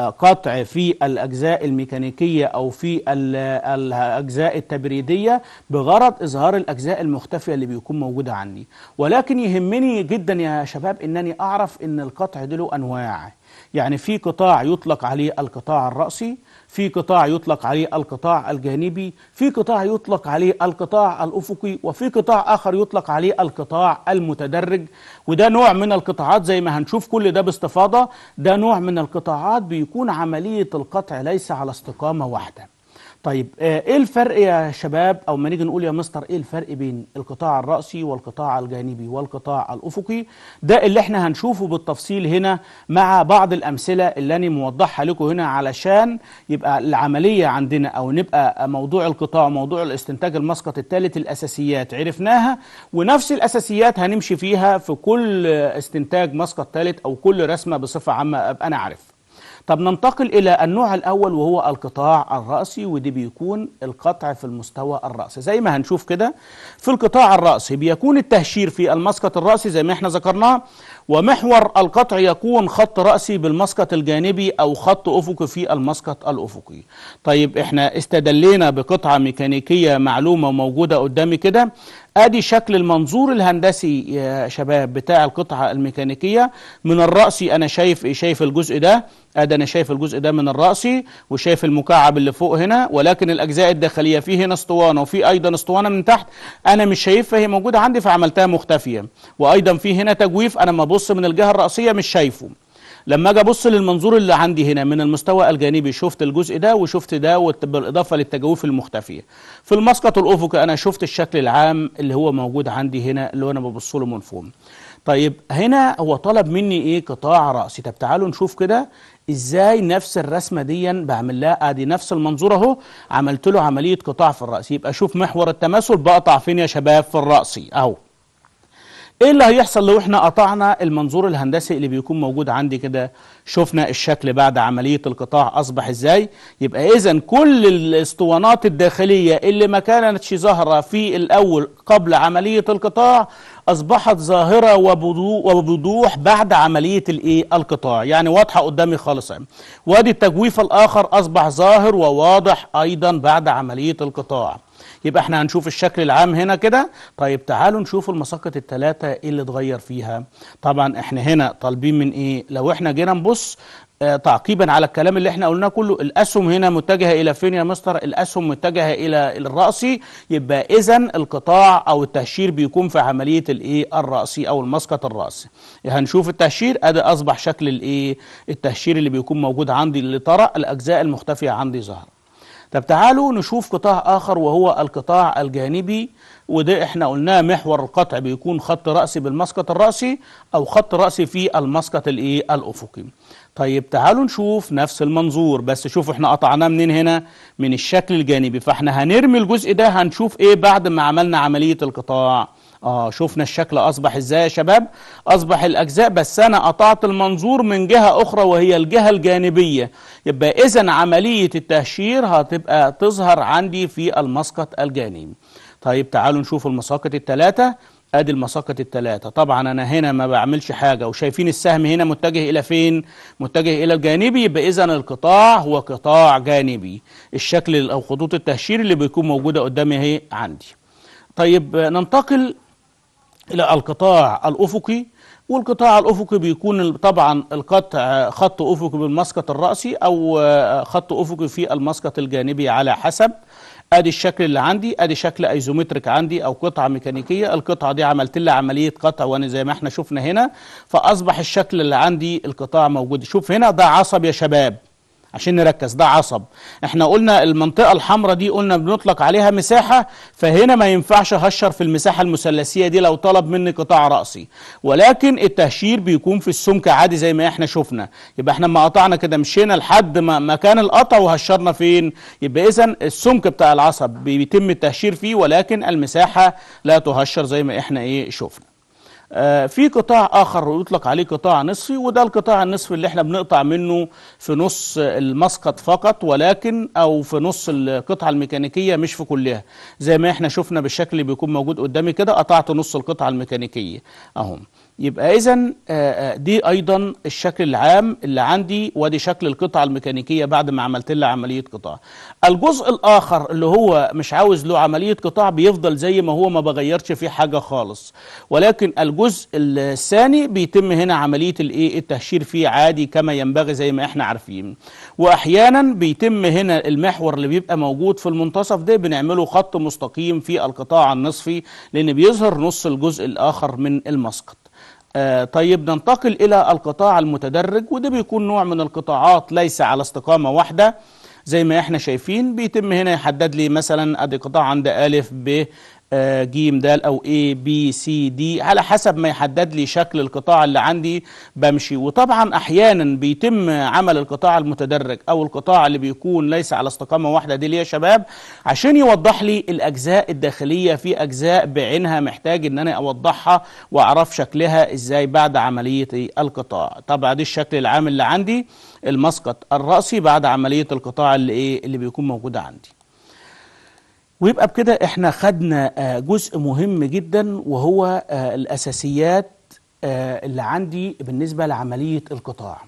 آه، قطع في الأجزاء الميكانيكية أو في الأجزاء التبريدية بغرض إظهار الأجزاء المختفية اللي بيكون موجودة عني ولكن يهمني جدا يا شباب أنني أعرف أن القطع ده له أنواع يعني في قطاع يطلق عليه القطاع الرأسي في قطاع يطلق عليه القطاع الجانبي في قطاع يطلق عليه القطاع الأفقي وفي قطاع آخر يطلق عليه القطاع المتدرج وده نوع من القطاعات زي ما هنشوف كل ده باستفاضة ده نوع من القطاعات بيكون عملية القطع ليس على استقامة واحدة طيب آه، ايه الفرق يا شباب او ما نيجي نقول يا مستر ايه الفرق بين القطاع الرأسي والقطاع الجانبي والقطاع الافقي ده اللي احنا هنشوفه بالتفصيل هنا مع بعض الامثله اللي انا موضحها لكم هنا علشان يبقى العمليه عندنا او نبقى موضوع القطاع موضوع الاستنتاج المسقط الثالث الاساسيات عرفناها ونفس الاساسيات هنمشي فيها في كل استنتاج مسقط ثالث او كل رسمه بصفه عامه ابقى انا عارف طب ننتقل إلى النوع الأول وهو القطاع الرأسي ودي بيكون القطع في المستوى الرأسي زي ما هنشوف كده في القطاع الرأسي بيكون التهشير في المسقط الرأسي زي ما احنا ذكرناه ومحور القطع يكون خط رأسي بالمسقط الجانبي أو خط أفقي في المسقط الأفقي طيب احنا استدلينا بقطعة ميكانيكية معلومة موجودة قدامي كده ادي شكل المنظور الهندسي يا شباب بتاع القطعة الميكانيكية من الرأسي انا شايف ايه شايف الجزء ده ادي انا شايف الجزء ده من الرأسي وشايف المكعب اللي فوق هنا ولكن الاجزاء الداخلية في هنا اسطوانة وفي ايضا اسطوانة من تحت انا مش شايفها هي موجودة عندي فعملتها مختفية وايضا في هنا تجويف انا ما ابص من الجهة الرأسية مش شايفه لما اجي ابص للمنظور اللي عندي هنا من المستوى الجانبي شفت الجزء ده وشفت ده بالاضافه للتجاويف المختفيه. في المسقط الافقي انا شفت الشكل العام اللي هو موجود عندي هنا اللي انا ببص له من فوق. طيب هنا هو طلب مني ايه قطاع راسي، طب تعالوا نشوف كده ازاي نفس الرسمه دي بعمل لها ادي نفس المنظور اهو عملت له عمليه قطاع في الراس يبقى اشوف محور التماثل بقطع فين يا شباب في الراس اهو ايه اللي هيحصل لو احنا قطعنا المنظور الهندسي اللي بيكون موجود عندي كده شفنا الشكل بعد عمليه القطاع اصبح ازاي يبقى اذا كل الاسطوانات الداخليه اللي ما كانتش ظاهره في الاول قبل عمليه القطاع أصبحت ظاهرة وبوضوح بعد عملية الإيه؟ القطاع يعني واضحة قدامي خالص وادي التجويف الآخر أصبح ظاهر وواضح أيضا بعد عملية القطاع يبقى احنا هنشوف الشكل العام هنا كده طيب تعالوا نشوف المساقط الثلاثه ايه اللي اتغير فيها طبعا احنا هنا طالبين من ايه لو احنا جينا نبص آه، تعقيبا على الكلام اللي احنا قلناه كله الاسهم هنا متجهه الى فين يا مستر الاسهم متجهه الى الراسي يبقى اذا القطاع او التهشير بيكون في عمليه الايه الراسي او المسقط الراسي هنشوف التهشير ادي اصبح شكل الايه التهشير اللي بيكون موجود عندي اللي طرأ الاجزاء المختفيه عندي ظهر طب تعالوا نشوف قطاع اخر وهو القطاع الجانبي وده احنا قلناه محور القطع بيكون خط راسي بالمسقط الراسي او خط راسي في المسقط الايه الافقي طيب تعالوا نشوف نفس المنظور بس شوفوا احنا قطعناه منين هنا من الشكل الجانبي فاحنا هنرمي الجزء ده هنشوف ايه بعد ما عملنا عملية القطاع اه شفنا الشكل اصبح ازاي يا شباب اصبح الاجزاء بس انا قطعت المنظور من جهة اخرى وهي الجهة الجانبية يبقى اذا عملية التهشير هتبقى تظهر عندي في المسقط الجانبي طيب تعالوا نشوف المساقط الثلاثة ادي المساقط الثلاثه طبعا انا هنا ما بعملش حاجه وشايفين السهم هنا متجه الى فين متجه الى الجانبي يبقى اذا القطاع هو قطاع جانبي الشكل او خطوط التهشير اللي بيكون موجوده قدامي اهي عندي طيب ننتقل الى القطاع الافقي والقطاع الافقي بيكون طبعا القطع خط افقي بالمسقط الراسي او خط افقي في المسقط الجانبي على حسب ادي الشكل اللي عندي ادي شكل ايزومتريك عندي او قطعه ميكانيكيه القطعه دي عملت لها عمليه قطع وانا زي ما احنا شفنا هنا فاصبح الشكل اللي عندي القطاع موجود شوف هنا ده عصب يا شباب عشان نركز ده عصب احنا قلنا المنطقة الحمراء دي قلنا بنطلق عليها مساحة فهنا ما ينفعش هشر في المساحة المثلثية دي لو طلب مني قطاع رأسي ولكن التهشير بيكون في السمك عادي زي ما احنا شفنا يبقى احنا ما قطعنا كده مشينا لحد ما مكان القطع وهشرنا فين يبقى اذا السمك بتاع العصب بيتم التهشير فيه ولكن المساحة لا تهشر زي ما احنا ايه شفنا آه، في قطاع آخر يطلق عليه قطاع نصفي وده القطاع النصفي اللي احنا بنقطع منه في نص المسقط فقط ولكن أو في نص القطعة الميكانيكية مش في كلها زي ما احنا شفنا بالشكل اللي بيكون موجود قدامي كده قطعت نص القطعة الميكانيكية اهو يبقى إذا آه، آه، دي أيضا الشكل العام اللي عندي ودي شكل القطعة الميكانيكية بعد ما عملت لها عملية قطاع الجزء الآخر اللي هو مش عاوز له عملية قطاع بيفضل زي ما هو ما بغيرش فيه حاجة خالص ولكن الجزء الثاني بيتم هنا عملية الايه التهشير فيه عادي كما ينبغي زي ما احنا عارفين وأحيانا بيتم هنا المحور اللي بيبقى موجود في المنتصف ده بنعمله خط مستقيم في القطاع النصفي لأن بيظهر نص الجزء الآخر من المسقط آه طيب ننتقل إلى القطاع المتدرج وده بيكون نوع من القطاعات ليس على استقامة واحدة زي ما احنا شايفين بيتم هنا يحدد لي مثلا ادي قطاع عند ألف ب آه، جيم دال او اي بي سي دي على حسب ما يحدد لي شكل القطاع اللي عندي بمشي وطبعا احيانا بيتم عمل القطاع المتدرج او القطاع اللي بيكون ليس على استقامه واحده دي ليه يا شباب عشان يوضح لي الاجزاء الداخليه في اجزاء بعينها محتاج ان انا اوضحها واعرف شكلها ازاي بعد عمليه القطاع طبعا دي الشكل العام اللي عندي المسقط الراسي بعد عمليه القطاع اللي ايه اللي بيكون موجود عندي ويبقى بكده احنا خدنا آه، جزء مهم جدا وهو آه، الاساسيات آه، اللي عندي بالنسبه لعمليه القطاع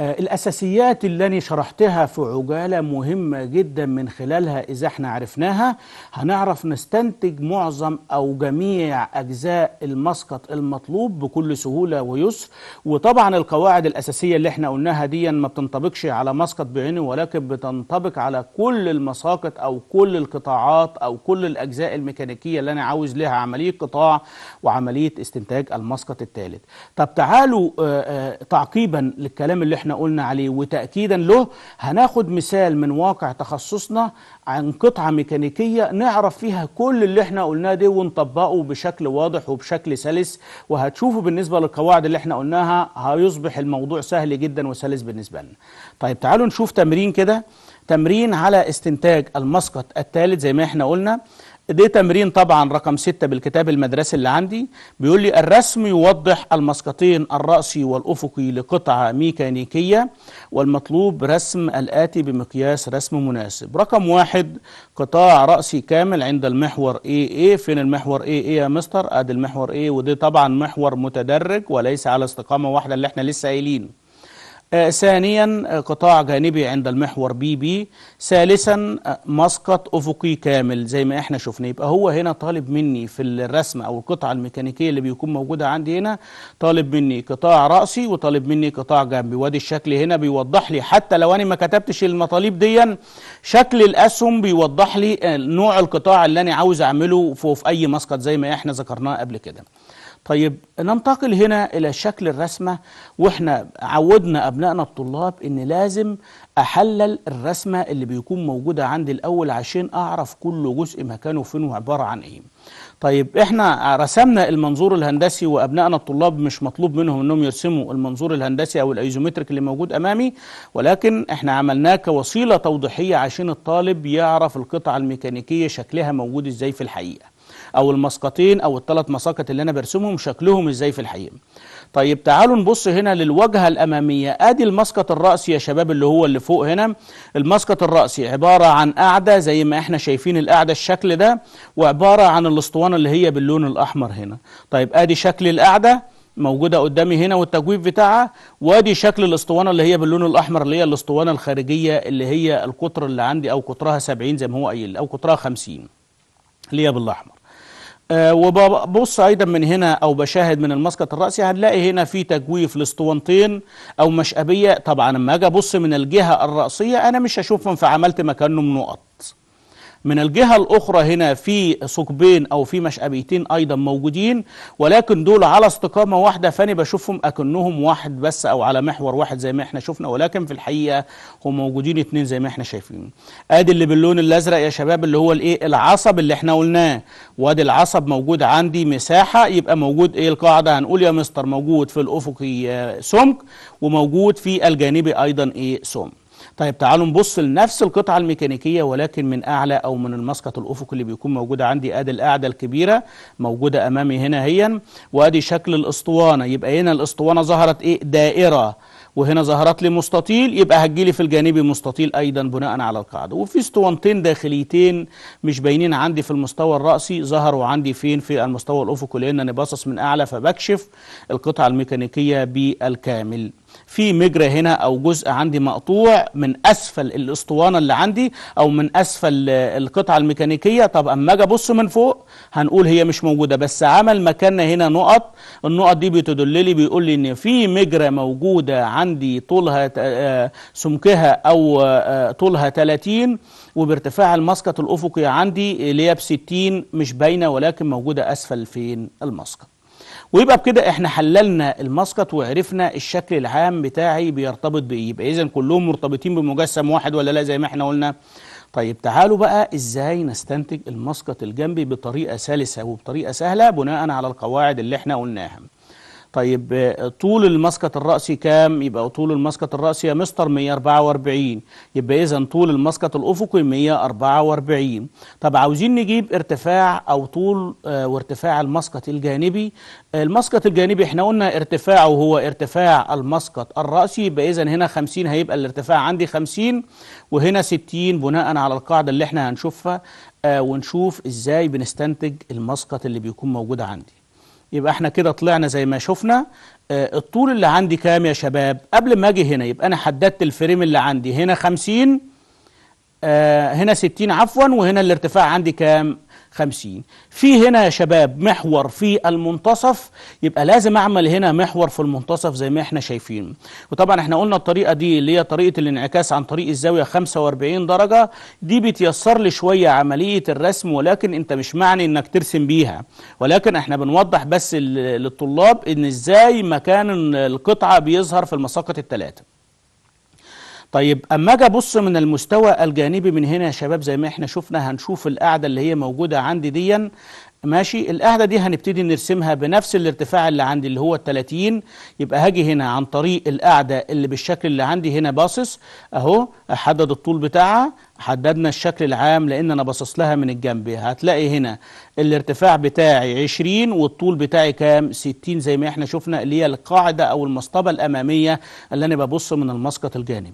آه، الأساسيات اللي أنا شرحتها في عجالة مهمة جدا من خلالها إذا احنا عرفناها هنعرف نستنتج معظم أو جميع أجزاء المسقط المطلوب بكل سهولة ويسر وطبعا القواعد الأساسية اللي احنا قلناها دي ما بتنطبقش على مسقط بعينه ولكن بتنطبق على كل المساقط أو كل القطاعات أو كل الأجزاء الميكانيكية اللي أنا عاوز لها عملية قطاع وعملية استنتاج المسقط الثالث طب تعالوا آه، آه، تعقيبا للكلام اللي احنا احنا قلنا عليه وتأكيدا له هناخد مثال من واقع تخصصنا عن قطعة ميكانيكية نعرف فيها كل اللي احنا قلناه ده ونطبقه بشكل واضح وبشكل سلس وهتشوفوا بالنسبة للقواعد اللي احنا قلناها هيصبح الموضوع سهل جدا وسلس بالنسبة لنا طيب تعالوا نشوف تمرين كده تمرين على استنتاج المسقط الثالث زي ما احنا قلنا ده تمرين طبعا رقم ستة بالكتاب المدرسي اللي عندي بيقول لي الرسم يوضح المسقطين الرأسي والأفقي لقطعة ميكانيكية والمطلوب رسم الآتي بمقياس رسم مناسب رقم واحد قطاع رأسي كامل عند المحور AA فين المحور AA يا مستر؟ ادي المحور A وده طبعا محور متدرج وليس على استقامة واحدة اللي احنا لسه قايلين آه، ثانيا آه، قطاع جانبي عند المحور بي بي ثالثا آه، مسقط أفقي كامل زي ما احنا شفنا يبقى هو هنا طالب مني في الرسمة أو القطعة الميكانيكية اللي بيكون موجودة عندي هنا طالب مني قطاع رأسي وطالب مني قطاع جنبي وادي الشكل هنا بيوضح لي حتى لو أنا ما كتبتش المطالب ديا شكل الأسهم بيوضح لي نوع القطاع اللي أنا عاوز أعمله في أي مسقط زي ما احنا ذكرناه قبل كده طيب ننتقل هنا إلى شكل الرسمة وإحنا عودنا أبنائنا الطلاب إن لازم أحلل الرسمة اللي بيكون موجودة عندي الأول عشان أعرف كل جزء مكانه فين وعبارة عن إيه طيب احنا رسمنا المنظور الهندسي وابنائنا الطلاب مش مطلوب منهم انهم يرسموا المنظور الهندسي او الايزومتريك اللي موجود امامي ولكن احنا عملناه كوسيله توضيحيه عشان الطالب يعرف القطعه الميكانيكيه شكلها موجود ازاي في الحقيقه او المسقطين او الثلاث مساقط اللي انا برسمهم شكلهم ازاي في الحقيقه طيب تعالوا نبص هنا للواجهه الاماميه ادي المسقط الراسي يا شباب اللي هو اللي فوق هنا المسقط الراسي عباره عن قاعده زي ما احنا شايفين القاعده الشكل ده وعباره عن الاسطوانه اللي هي باللون الاحمر هنا طيب ادي شكل القاعده موجودة قدامي هنا والتجويف بتاعها وادي شكل الاسطوانة اللي هي باللون الأحمر اللي هي الاسطوانة الخارجية اللي هي القطر اللي عندي أو قطرها 70 زي ما هو قايل أو قطرها 50 اللي هي بالأحمر آه، وببص ايضا من هنا او بشاهد من المسقط الراسي هنلاقي هنا في تجويف لاسطوانتين او مشقبيه طبعا اما اجي ابص من الجهه الراسيه انا مش هشوفهم فعملت مكانهم نقط من الجهة الأخرى هنا في ثقبين أو في مشأبيتين أيضا موجودين ولكن دول على استقامة واحدة فأنا بشوفهم أكنهم واحد بس أو على محور واحد زي ما احنا شفنا ولكن في الحقيقة هم موجودين اتنين زي ما احنا شايفين آدي اللي باللون الأزرق يا شباب اللي هو الإيه العصب اللي احنا قلناه وادي العصب موجود عندي مساحة يبقى موجود إيه القاعدة هنقول يا مستر موجود في الأفقي آه، سمك وموجود في الجانبي أيضا إيه سمك طيب تعالوا نبص لنفس القطعة الميكانيكية ولكن من أعلى أو من المسقط الأفقي اللي بيكون موجودة عندي أدي القاعدة الكبيرة موجودة أمامي هنا هي وأدي شكل الأسطوانة يبقى هنا الأسطوانة ظهرت إيه دائرة وهنا ظهرت لي مستطيل يبقى هتجي في الجانب مستطيل ايضا بناء على القاعده وفي اسطوانتين داخليتين مش باينين عندي في المستوى الراسي ظهروا عندي فين في المستوى الافقي لان انا باصص من اعلى فبكشف القطعه الميكانيكيه بالكامل في مجرى هنا أو جزء عندي مقطوع من أسفل الأسطوانة اللي عندي أو من أسفل القطعة الميكانيكية طب أما أجي أبص من فوق هنقول هي مش موجودة بس عمل مكاننا هنا نقط النقط دي بتدل لي بيقول لي إن في مجرى موجودة عندي طولها آه، سمكها أو آه، آه، طولها 30 وبارتفاع المسقط الأفقي عندي اللي هي ب 60 مش باينة ولكن موجودة أسفل فين المسقط ويبقى بكده احنا حللنا المسقط وعرفنا الشكل العام بتاعي بيرتبط بايه يبقى اذا كلهم مرتبطين بمجسم واحد ولا لا زي ما احنا قلنا طيب تعالوا بقى ازاي نستنتج المسقط الجنبي بطريقه سلسه وبطريقه سهله بناء على القواعد اللي احنا قلناها طيب آه، طول المسقط الرأسي كام يبقى طول المسقط الرأسي يا مستر 144 يبقى إذا طول المسقط الأفقي 144 طب عاوزين نجيب ارتفاع أو طول آه، وارتفاع المسقط الجانبي المسقط الجانبي احنا قلنا ارتفاعه هو ارتفاع المسقط الرأسي يبقى إذا هنا 50 هيبقى الارتفاع عندي 50 وهنا 60 بناء على القاعدة اللي احنا هنشوفها آه، ونشوف ازاي بنستنتج المسقط اللي بيكون موجود عندي يبقى احنا كده طلعنا زي ما شفنا آه، الطول اللي عندي كام يا شباب قبل ما اجي هنا يبقى انا حددت الفريم اللي عندي هنا 50 آه، هنا 60 عفوا وهنا الارتفاع عندي كام 50 في هنا يا شباب محور في المنتصف يبقى لازم اعمل هنا محور في المنتصف زي ما احنا شايفين وطبعا احنا قلنا الطريقه دي اللي هي طريقه الانعكاس عن طريق الزاويه 45 درجه دي بتيسر لي شويه عمليه الرسم ولكن انت مش معنى انك ترسم بيها ولكن احنا بنوضح بس للطلاب ان ازاي مكان القطعه بيظهر في المساقط الثلاثه طيب اما اجي ابص من المستوى الجانبي من هنا يا شباب زي ما احنا شفنا هنشوف القاعده اللي هي موجوده عندي ديا ماشي القاعده دي هنبتدي نرسمها بنفس الارتفاع اللي عندي اللي هو ال 30 يبقى هاجي هنا عن طريق القاعده اللي بالشكل اللي عندي هنا باصص اهو احدد الطول بتاعها حددنا الشكل العام لان انا باصص لها من الجنب هتلاقي هنا الارتفاع بتاعي 20 والطول بتاعي كام 60 زي ما احنا شفنا اللي هي القاعده او المصطبه الاماميه اللي انا ببص من المسقط الجانبي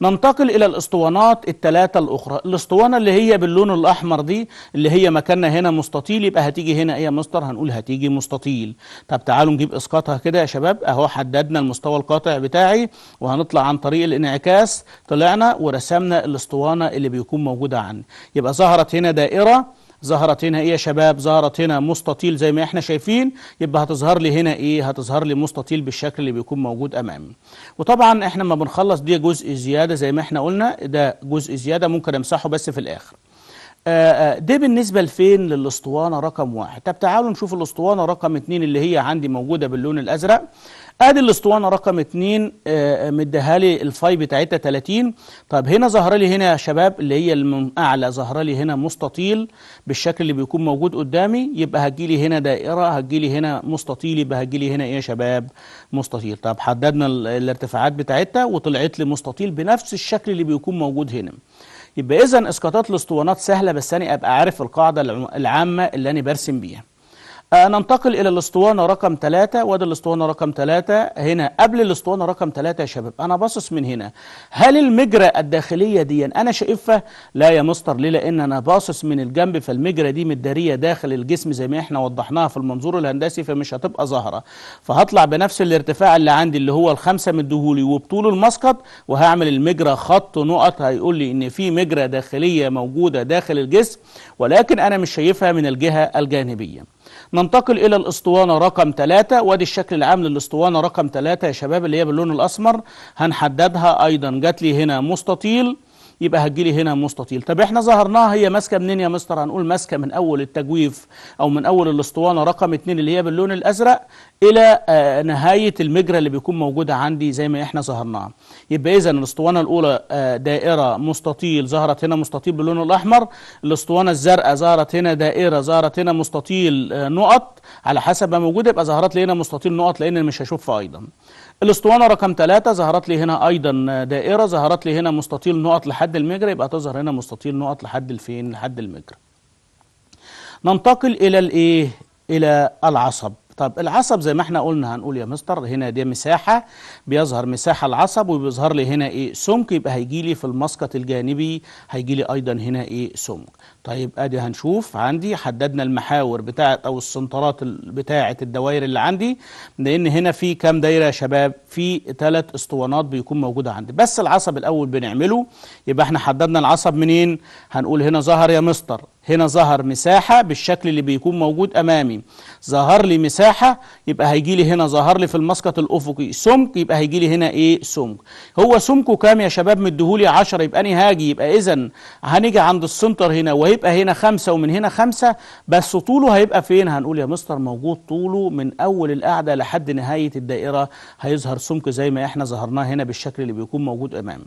ننتقل إلى الاسطوانات الثلاثة الأخرى الاسطوانة اللي هي باللون الأحمر دي اللي هي مكاننا هنا مستطيل يبقى هتيجي هنا إيه يا مستر هنقول هتيجي مستطيل طب تعالوا نجيب إسقاطها كده يا شباب أهو حددنا المستوى القاطع بتاعي وهنطلع عن طريق الانعكاس طلعنا ورسمنا الاسطوانة اللي بيكون موجودة عندي يبقى ظهرت هنا دائرة ظهرت هنا ايه يا شباب ظهرت هنا مستطيل زي ما احنا شايفين يبقى هتظهر لي هنا ايه هتظهر لي مستطيل بالشكل اللي بيكون موجود امامي وطبعا احنا لما بنخلص دي جزء زياده زي ما احنا قلنا ده جزء زياده ممكن امسحه بس في الاخر آه، آه، ده بالنسبة لفين للاسطوانة رقم واحد طب تعالوا نشوف الاسطوانة رقم اتنين اللي هي عندي موجودة باللون الأزرق ادي الاسطوانه رقم 2 آه، آه، مديها لي الفاي بتاعتها 30 طب هنا ظهر لي هنا يا شباب اللي هي من اعلى ظهر لي هنا مستطيل بالشكل اللي بيكون موجود قدامي يبقى هتجي لي هنا دائره هتجي لي هنا مستطيل يبقى هتجي لي هنا ايه يا شباب مستطيل طب حددنا الارتفاعات بتاعتها وطلعت لي مستطيل بنفس الشكل اللي بيكون موجود هنا يبقى اذا اسقاطات الاسطوانات سهله بس انا ابقى عارف القاعده العامه اللي انا برسم بيها آه ننتقل إلى الاسطوانة رقم ثلاثة وادي الاسطوانة رقم ثلاثة هنا قبل الاسطوانة رقم ثلاثة يا شباب أنا باصص من هنا هل المجرى الداخلية دي يعني أنا شايفها؟ لا يا مستر ليه لأن أنا باصص من الجنب فالمجرى دي متدارية داخل الجسم زي ما إحنا وضحناها في المنظور الهندسي فمش هتبقى ظاهرة فهطلع بنفس الارتفاع اللي عندي اللي هو الخمسة مديهولي وبطول المسقط وهعمل المجرى خط نقط هيقول لي إن في مجرى داخلية موجودة داخل الجسم ولكن أنا مش شايفها من الجهة الجانبية ننتقل إلى الأسطوانة رقم 3 وادي الشكل العام للأسطوانة رقم 3 يا شباب اللي هي باللون الأسمر هنحددها أيضا جات لي هنا مستطيل يبقى هتجي لي هنا مستطيل طب احنا ظهرناها هي ماسكه منين يا مستر هنقول ماسكه من اول التجويف او من اول الاسطوانه رقم 2 اللي هي باللون الازرق الى آه نهايه المجرى اللي بيكون موجوده عندي زي ما احنا ظهرناها يبقى اذا الاسطوانه الاولى آه دائره مستطيل ظهرت هنا مستطيل باللون الاحمر الاسطوانه الزرقاء ظهرت هنا دائره ظهرت هنا مستطيل آه نقط على حسب ما موجوده يبقى ظهرت لي هنا مستطيل نقط لان مش هشوفها ايضا الاسطوانه رقم ثلاثة ظهرت لي هنا ايضا دائره ظهرت لي هنا مستطيل نقط لحد المجرى يبقى تظهر هنا مستطيل نقط لحد الفين لحد المجرى ننتقل الى الايه الى العصب طب العصب زي ما احنا قلنا هنقول يا مستر هنا دي مساحة بيظهر مساحة العصب وبيظهر لي هنا ايه سمك يبقى هيجي لي في المسقط الجانبي هيجي لي ايضا هنا ايه سمك طيب ادي هنشوف عندي حددنا المحاور بتاعة او السنترات بتاعة الدوائر اللي عندي لان هنا في كام دايرة يا شباب في ثلاث اسطوانات بيكون موجودة عندي بس العصب الاول بنعمله يبقى احنا حددنا العصب منين هنقول هنا ظهر يا مستر هنا ظهر مساحة بالشكل اللي بيكون موجود أمامي ظهر لي مساحة يبقى هيجي لي هنا ظهر لي في المسقط الأفقي سمك يبقى هيجي لي هنا إيه سمك هو سمكه كام يا شباب مديهولي 10 يبقى أنا هاجي يبقى إذا هنيجي عند السنتر هنا وهيبقى هنا خمسة ومن هنا خمسة بس طوله هيبقى فين هنقول يا مستر موجود طوله من أول القاعدة لحد نهاية الدائرة هيظهر سمك زي ما إحنا ظهرناه هنا بالشكل اللي بيكون موجود أمامي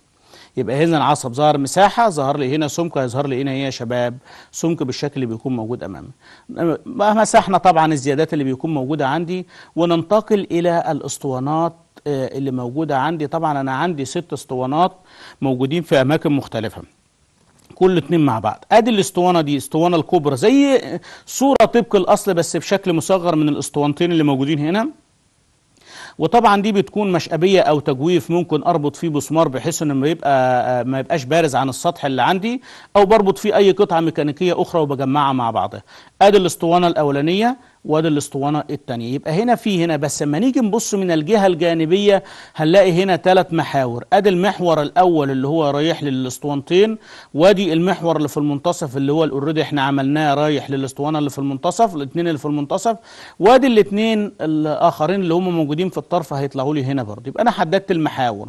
يبقى هنا العصب ظهر مساحه ظهر لي هنا سمك هيظهر لي هنا يا شباب سمك بالشكل اللي بيكون موجود امامي مسحنا طبعا الزيادات اللي بيكون موجوده عندي وننتقل الى الاسطوانات آه، اللي موجوده عندي طبعا انا عندي ست اسطوانات موجودين في اماكن مختلفه كل اتنين مع بعض ادي الاسطوانه دي اسطوانه الكبرى زي صوره طبق الاصل بس بشكل مصغر من الاسطوانتين اللي موجودين هنا وطبعا دي بتكون مشقبيه او تجويف ممكن اربط فيه بسمار بحيث انه ما يبقى ما يبقاش بارز عن السطح اللي عندي او بربط فيه اي قطعه ميكانيكيه اخرى وبجمعها مع بعضها ادي الاسطوانه الاولانيه وادي الاسطوانه الثانيه يبقى هنا في هنا بس لما نيجي نبص من الجهه الجانبيه هنلاقي هنا ثلاث محاور ادي المحور الاول اللي هو رايح للاسطوانتين وادي المحور اللي في المنتصف اللي هو الاوريدي احنا عملناه رايح للاسطوانه اللي في المنتصف الاثنين اللي في المنتصف وادي الاثنين الاخرين اللي هم موجودين في الطرف هيطلعوا لي هنا برضه يبقى انا حددت المحاور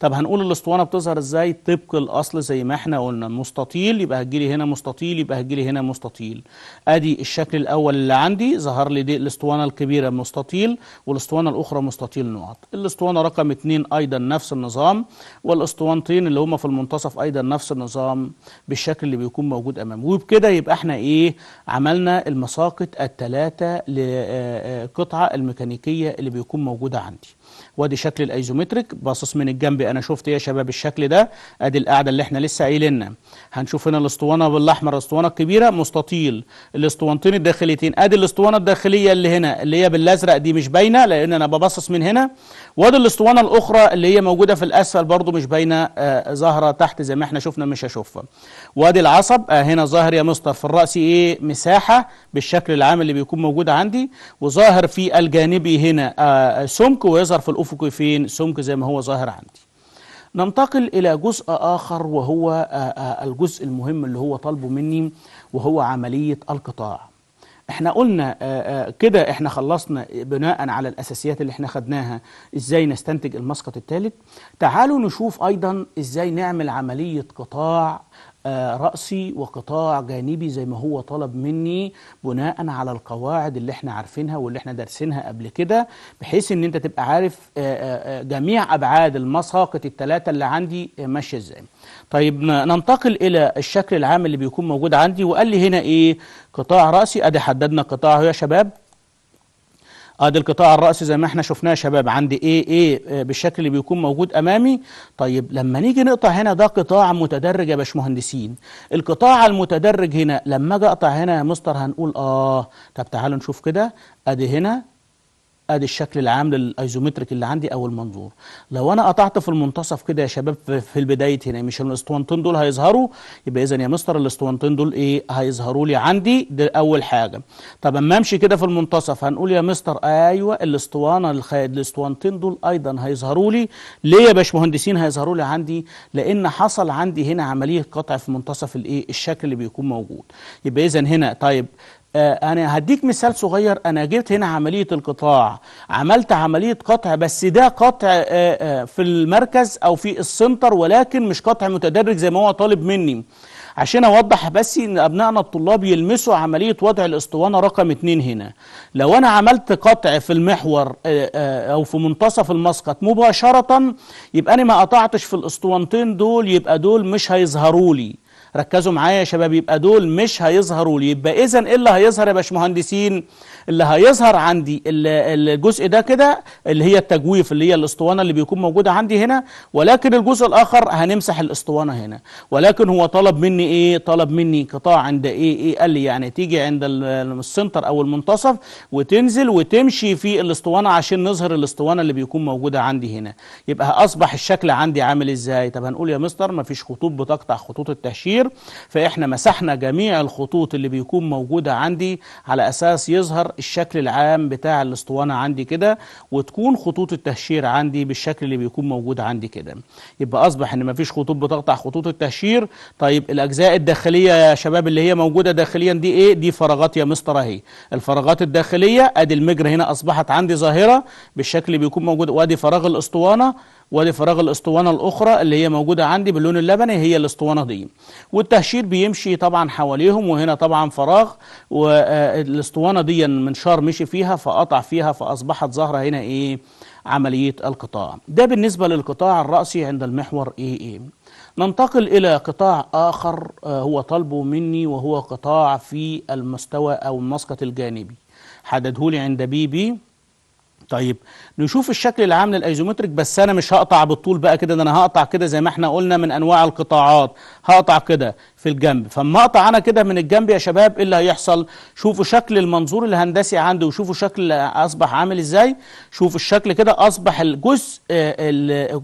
طب هنقول الاسطوانه بتظهر ازاي طبق الاصل زي ما احنا قلنا مستطيل يبقى لي هنا مستطيل يبقى لي هنا مستطيل ادي الشكل الاول اللي عندي ظهر لي دي الاسطوانه الكبيره مستطيل والاسطوانه الاخرى مستطيل نقط الاسطوانه رقم اثنين ايضا نفس النظام والاسطوانتين اللي هما في المنتصف ايضا نفس النظام بالشكل اللي بيكون موجود امامه وبكده يبقى احنا ايه عملنا المساقط الثلاثه لقطعه آه، آه، الميكانيكيه اللي بيكون موجوده عندي وادي شكل الايزومتريك باصص من الجنب انا شفت يا شباب الشكل ده ادي القاعده اللي احنا لسه قايلينها هنشوف هنا الاسطوانه بالاحمر الاسطوانه الكبيره مستطيل الاسطوانتين الداخليتين ادي الاسطوانه الداخليه اللي هنا اللي هي بالازرق دي مش باينه لان انا ببصص من هنا وادي الاسطوانه الاخرى اللي هي موجوده في الاسفل برضو مش باينه آه، ظاهره تحت زي ما احنا شفنا مش هشوفها وادي العصب آه هنا ظاهر يا مستر في الراس ايه مساحه بالشكل العام اللي بيكون موجود عندي وظاهر في الجانبي هنا آه سمك ويظهر في الافقي فين سمك زي ما هو ظاهر عندي ننتقل الى جزء اخر وهو آه, آه، الجزء المهم اللي هو طالبه مني وهو عمليه القطاع احنا قلنا آه، آه، كده احنا خلصنا بناء على الاساسيات اللي احنا خدناها ازاي نستنتج المسقط الثالث تعالوا نشوف ايضا ازاي نعمل عمليه قطاع آه، رأسي وقطاع جانبي زي ما هو طلب مني بناء على القواعد اللي احنا عارفينها واللي احنا دارسينها قبل كده بحيث ان انت تبقى عارف آه، آه، جميع ابعاد المساقط الثلاثه اللي عندي ماشيه ازاي طيب ننتقل الى الشكل العام اللي بيكون موجود عندي وقال لي هنا ايه قطاع رأسي ادي حددنا قطاعه يا شباب ادي آه، القطاع الرأسي زي ما احنا شفناه يا شباب عندي ايه ايه بالشكل اللي بيكون موجود امامي طيب لما نيجي نقطع هنا ده قطاع متدرج يا باشمهندسين القطاع المتدرج هنا لما اجي اقطع هنا يا مستر هنقول اه طب تعالوا نشوف كده ادي هنا ادي الشكل العام للايزومتريك اللي عندي او المنظور لو انا قطعت في المنتصف كده يا شباب في البدايه هنا مش الاسطوانتين دول هيظهروا يبقى اذا يا مستر الاسطوانتين دول ايه هيظهروا لي عندي ده اول حاجه طب اما امشي كده في المنتصف هنقول يا مستر ايوه الاسطوانه الاسطوانتين دول ايضا هيظهروا لي ليه يا باشمهندسين هيظهروا لي عندي لان حصل عندي هنا عمليه قطع في منتصف الايه الشكل اللي بيكون موجود يبقى اذا هنا طيب آه، أنا هديك مثال صغير أنا جبت هنا عملية القطاع عملت عملية قطع بس ده قطع آه، آه، في المركز أو في السنتر ولكن مش قطع متدرج زي ما هو طالب مني عشان اوضح بس ان ابنائنا الطلاب يلمسوا عمليه وضع الاسطوانه رقم اتنين هنا لو انا عملت قطع في المحور او في منتصف المسقط مباشره يبقى انا ما قطعتش في الاسطوانتين دول يبقى دول مش هيظهروا لي ركزوا معايا يا شباب يبقى دول مش هيظهروا لي يبقى اذا ايه اللي هيظهر يا باشمهندسين اللي هيظهر عندي الجزء ده كده اللي هي التجويف اللي هي الاسطوانه اللي بيكون موجوده عندي هنا ولكن الجزء الاخر هنمسح الاسطوانه هنا ولكن هو طلب مني ايه طلب مني قطاع عند ايه ايه قال لي يعني تيجي عند السنتر او المنتصف وتنزل وتمشي في الاسطوانه عشان نظهر الاسطوانه اللي بيكون موجوده عندي هنا يبقى اصبح الشكل عندي عامل ازاي طب هنقول يا مستر ما فيش خطوط بتقطع خطوط التهشير كتير فإحنا مسحنا جميع الخطوط اللي بيكون موجودة عندي على أساس يظهر الشكل العام بتاع الاسطوانة عندي كده وتكون خطوط التهشير عندي بالشكل اللي بيكون موجود عندي كده يبقى أصبح إن مفيش خطوط بتقطع خطوط التهشير طيب الأجزاء الداخلية يا شباب اللي هي موجودة داخليا دي إيه؟ دي فراغات يا مستر أهي الفراغات الداخلية أدي المجر هنا أصبحت عندي ظاهرة بالشكل اللي بيكون موجود وأدي فراغ الاسطوانة وادي فراغ الاسطوانه الاخرى اللي هي موجوده عندي باللون اللبني هي الاسطوانه دي والتهشير بيمشي طبعا حواليهم وهنا طبعا فراغ والاسطوانه دي المنشار مشي فيها فقطع فيها فاصبحت ظاهره هنا ايه عمليه القطاع ده بالنسبه للقطاع الراسي عند المحور ايه ايه ننتقل إلى قطاع آخر آه، هو طلبه مني وهو قطاع في المستوى أو المسقط الجانبي حددهولي عند بي بي طيب نشوف الشكل العام للايزومتريك بس انا مش هقطع بالطول بقى كده ده انا هقطع كده زي ما احنا قلنا من انواع القطاعات هقطع كده في الجنب فاما اقطع انا كده من الجنب يا شباب ايه اللي هيحصل شوفوا شكل المنظور الهندسي عندي وشوفوا شكل اصبح عامل ازاي شوفوا الشكل كده اصبح الجزء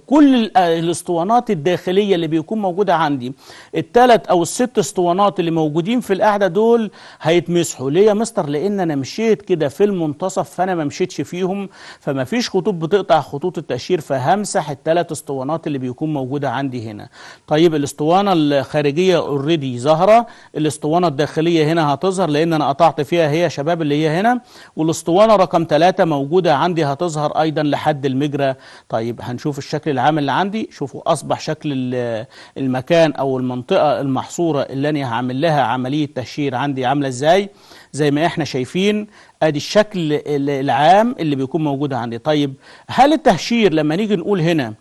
كل الاسطوانات الداخليه اللي بيكون موجوده عندي الثلاث او الست اسطوانات اللي موجودين في القاعده دول هيتمسحوا ليه يا مستر لان انا مشيت كده في المنتصف فانا ما مشيتش فيهم فما فيش مفيش خطوط بتقطع خطوط التأشير فهمسح الثلاث اسطوانات اللي بيكون موجودة عندي هنا طيب الاسطوانة الخارجية اوريدي ظاهرة الاسطوانة الداخلية هنا هتظهر لان انا قطعت فيها هي شباب اللي هي هنا والاسطوانة رقم ثلاثة موجودة عندي هتظهر ايضا لحد المجرى طيب هنشوف الشكل العام اللي عندي شوفوا اصبح شكل المكان او المنطقة المحصورة اللي انا هعمل لها عملية تأشير عندي عاملة ازاي زي ما احنا شايفين ادي الشكل العام اللي بيكون موجود عندي طيب هل التهشير لما نيجي نقول هنا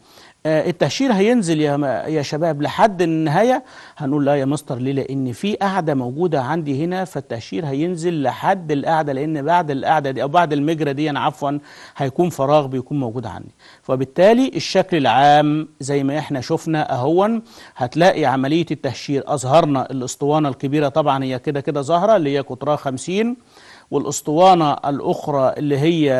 آه، التهشير هينزل يا يا شباب لحد النهايه هنقول لا يا مستر ليه لان في قاعده موجوده عندي هنا فالتهشير هينزل لحد القاعده لان بعد القاعده دي او بعد المجرى دي أنا يعني عفوا هيكون فراغ بيكون موجود عندي فبالتالي الشكل العام زي ما احنا شفنا اهون هتلاقي عمليه التهشير اظهرنا الاسطوانه الكبيره طبعا هي كده كده ظاهره اللي هي قطرها 50 والأسطوانة الأخرى اللي هي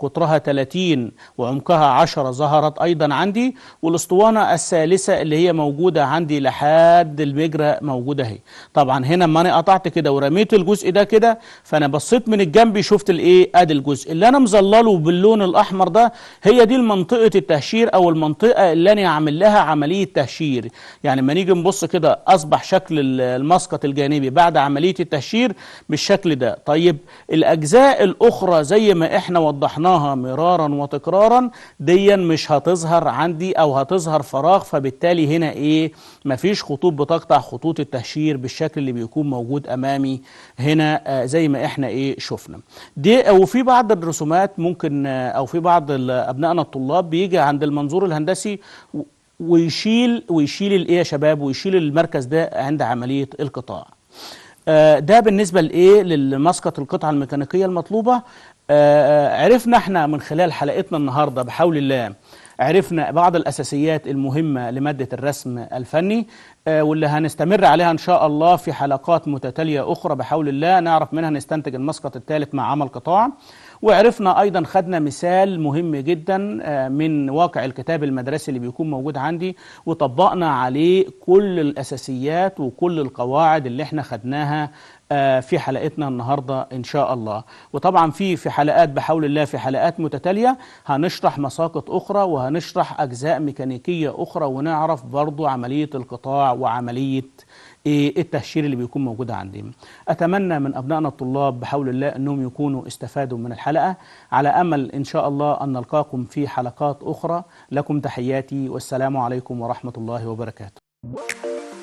قطرها آه، 30 وعمقها 10 ظهرت أيضا عندي والأسطوانة الثالثة اللي هي موجودة عندي لحد المجرى موجودة هي طبعا هنا ما أنا قطعت كده ورميت الجزء ده كده فأنا بصيت من الجنب شفت الإيه أدي الجزء اللي أنا مظلله باللون الأحمر ده هي دي المنطقة التهشير أو المنطقة اللي أنا عامل لها عملية تهشير يعني لما نيجي نبص كده أصبح شكل المسقط الجانبي بعد عملية التهشير بالشكل ده طيب الأجزاء الأخرى زي ما إحنا وضحناها مرارا وتكرارا ديا مش هتظهر عندي أو هتظهر فراغ فبالتالي هنا إيه مفيش خطوط بتقطع خطوط التهشير بالشكل اللي بيكون موجود أمامي هنا آه، زي ما إحنا إيه شفنا دي وفي بعض الرسومات ممكن آه، أو في بعض أبنائنا الطلاب بيجي عند المنظور الهندسي ويشيل ويشيل الايه يا شباب ويشيل المركز ده عند عمليه القطاع آه، ده بالنسبة لإيه للمسقط القطعة الميكانيكية المطلوبة آه، آه، عرفنا احنا من خلال حلقتنا النهاردة بحول الله عرفنا بعض الأساسيات المهمة لمادة الرسم الفني واللي هنستمر عليها إن شاء الله في حلقات متتالية أخرى بحول الله نعرف منها نستنتج المسقط الثالث مع عمل قطاع وعرفنا أيضا خدنا مثال مهم جدا آه، من واقع الكتاب المدرسي اللي بيكون موجود عندي وطبقنا عليه كل الأساسيات وكل القواعد اللي احنا خدناها آه، في حلقتنا النهاردة إن شاء الله وطبعا في في حلقات بحول الله في حلقات متتالية هنشرح مساقط أخرى وهنشرح أجزاء ميكانيكية أخرى ونعرف برضو عملية القطاع وعملية إيه،, ايه التهشير اللي بيكون موجود عندهم اتمنى من ابنائنا الطلاب بحول الله انهم يكونوا استفادوا من الحلقه على امل ان شاء الله ان نلقاكم في حلقات اخرى لكم تحياتي والسلام عليكم ورحمه الله وبركاته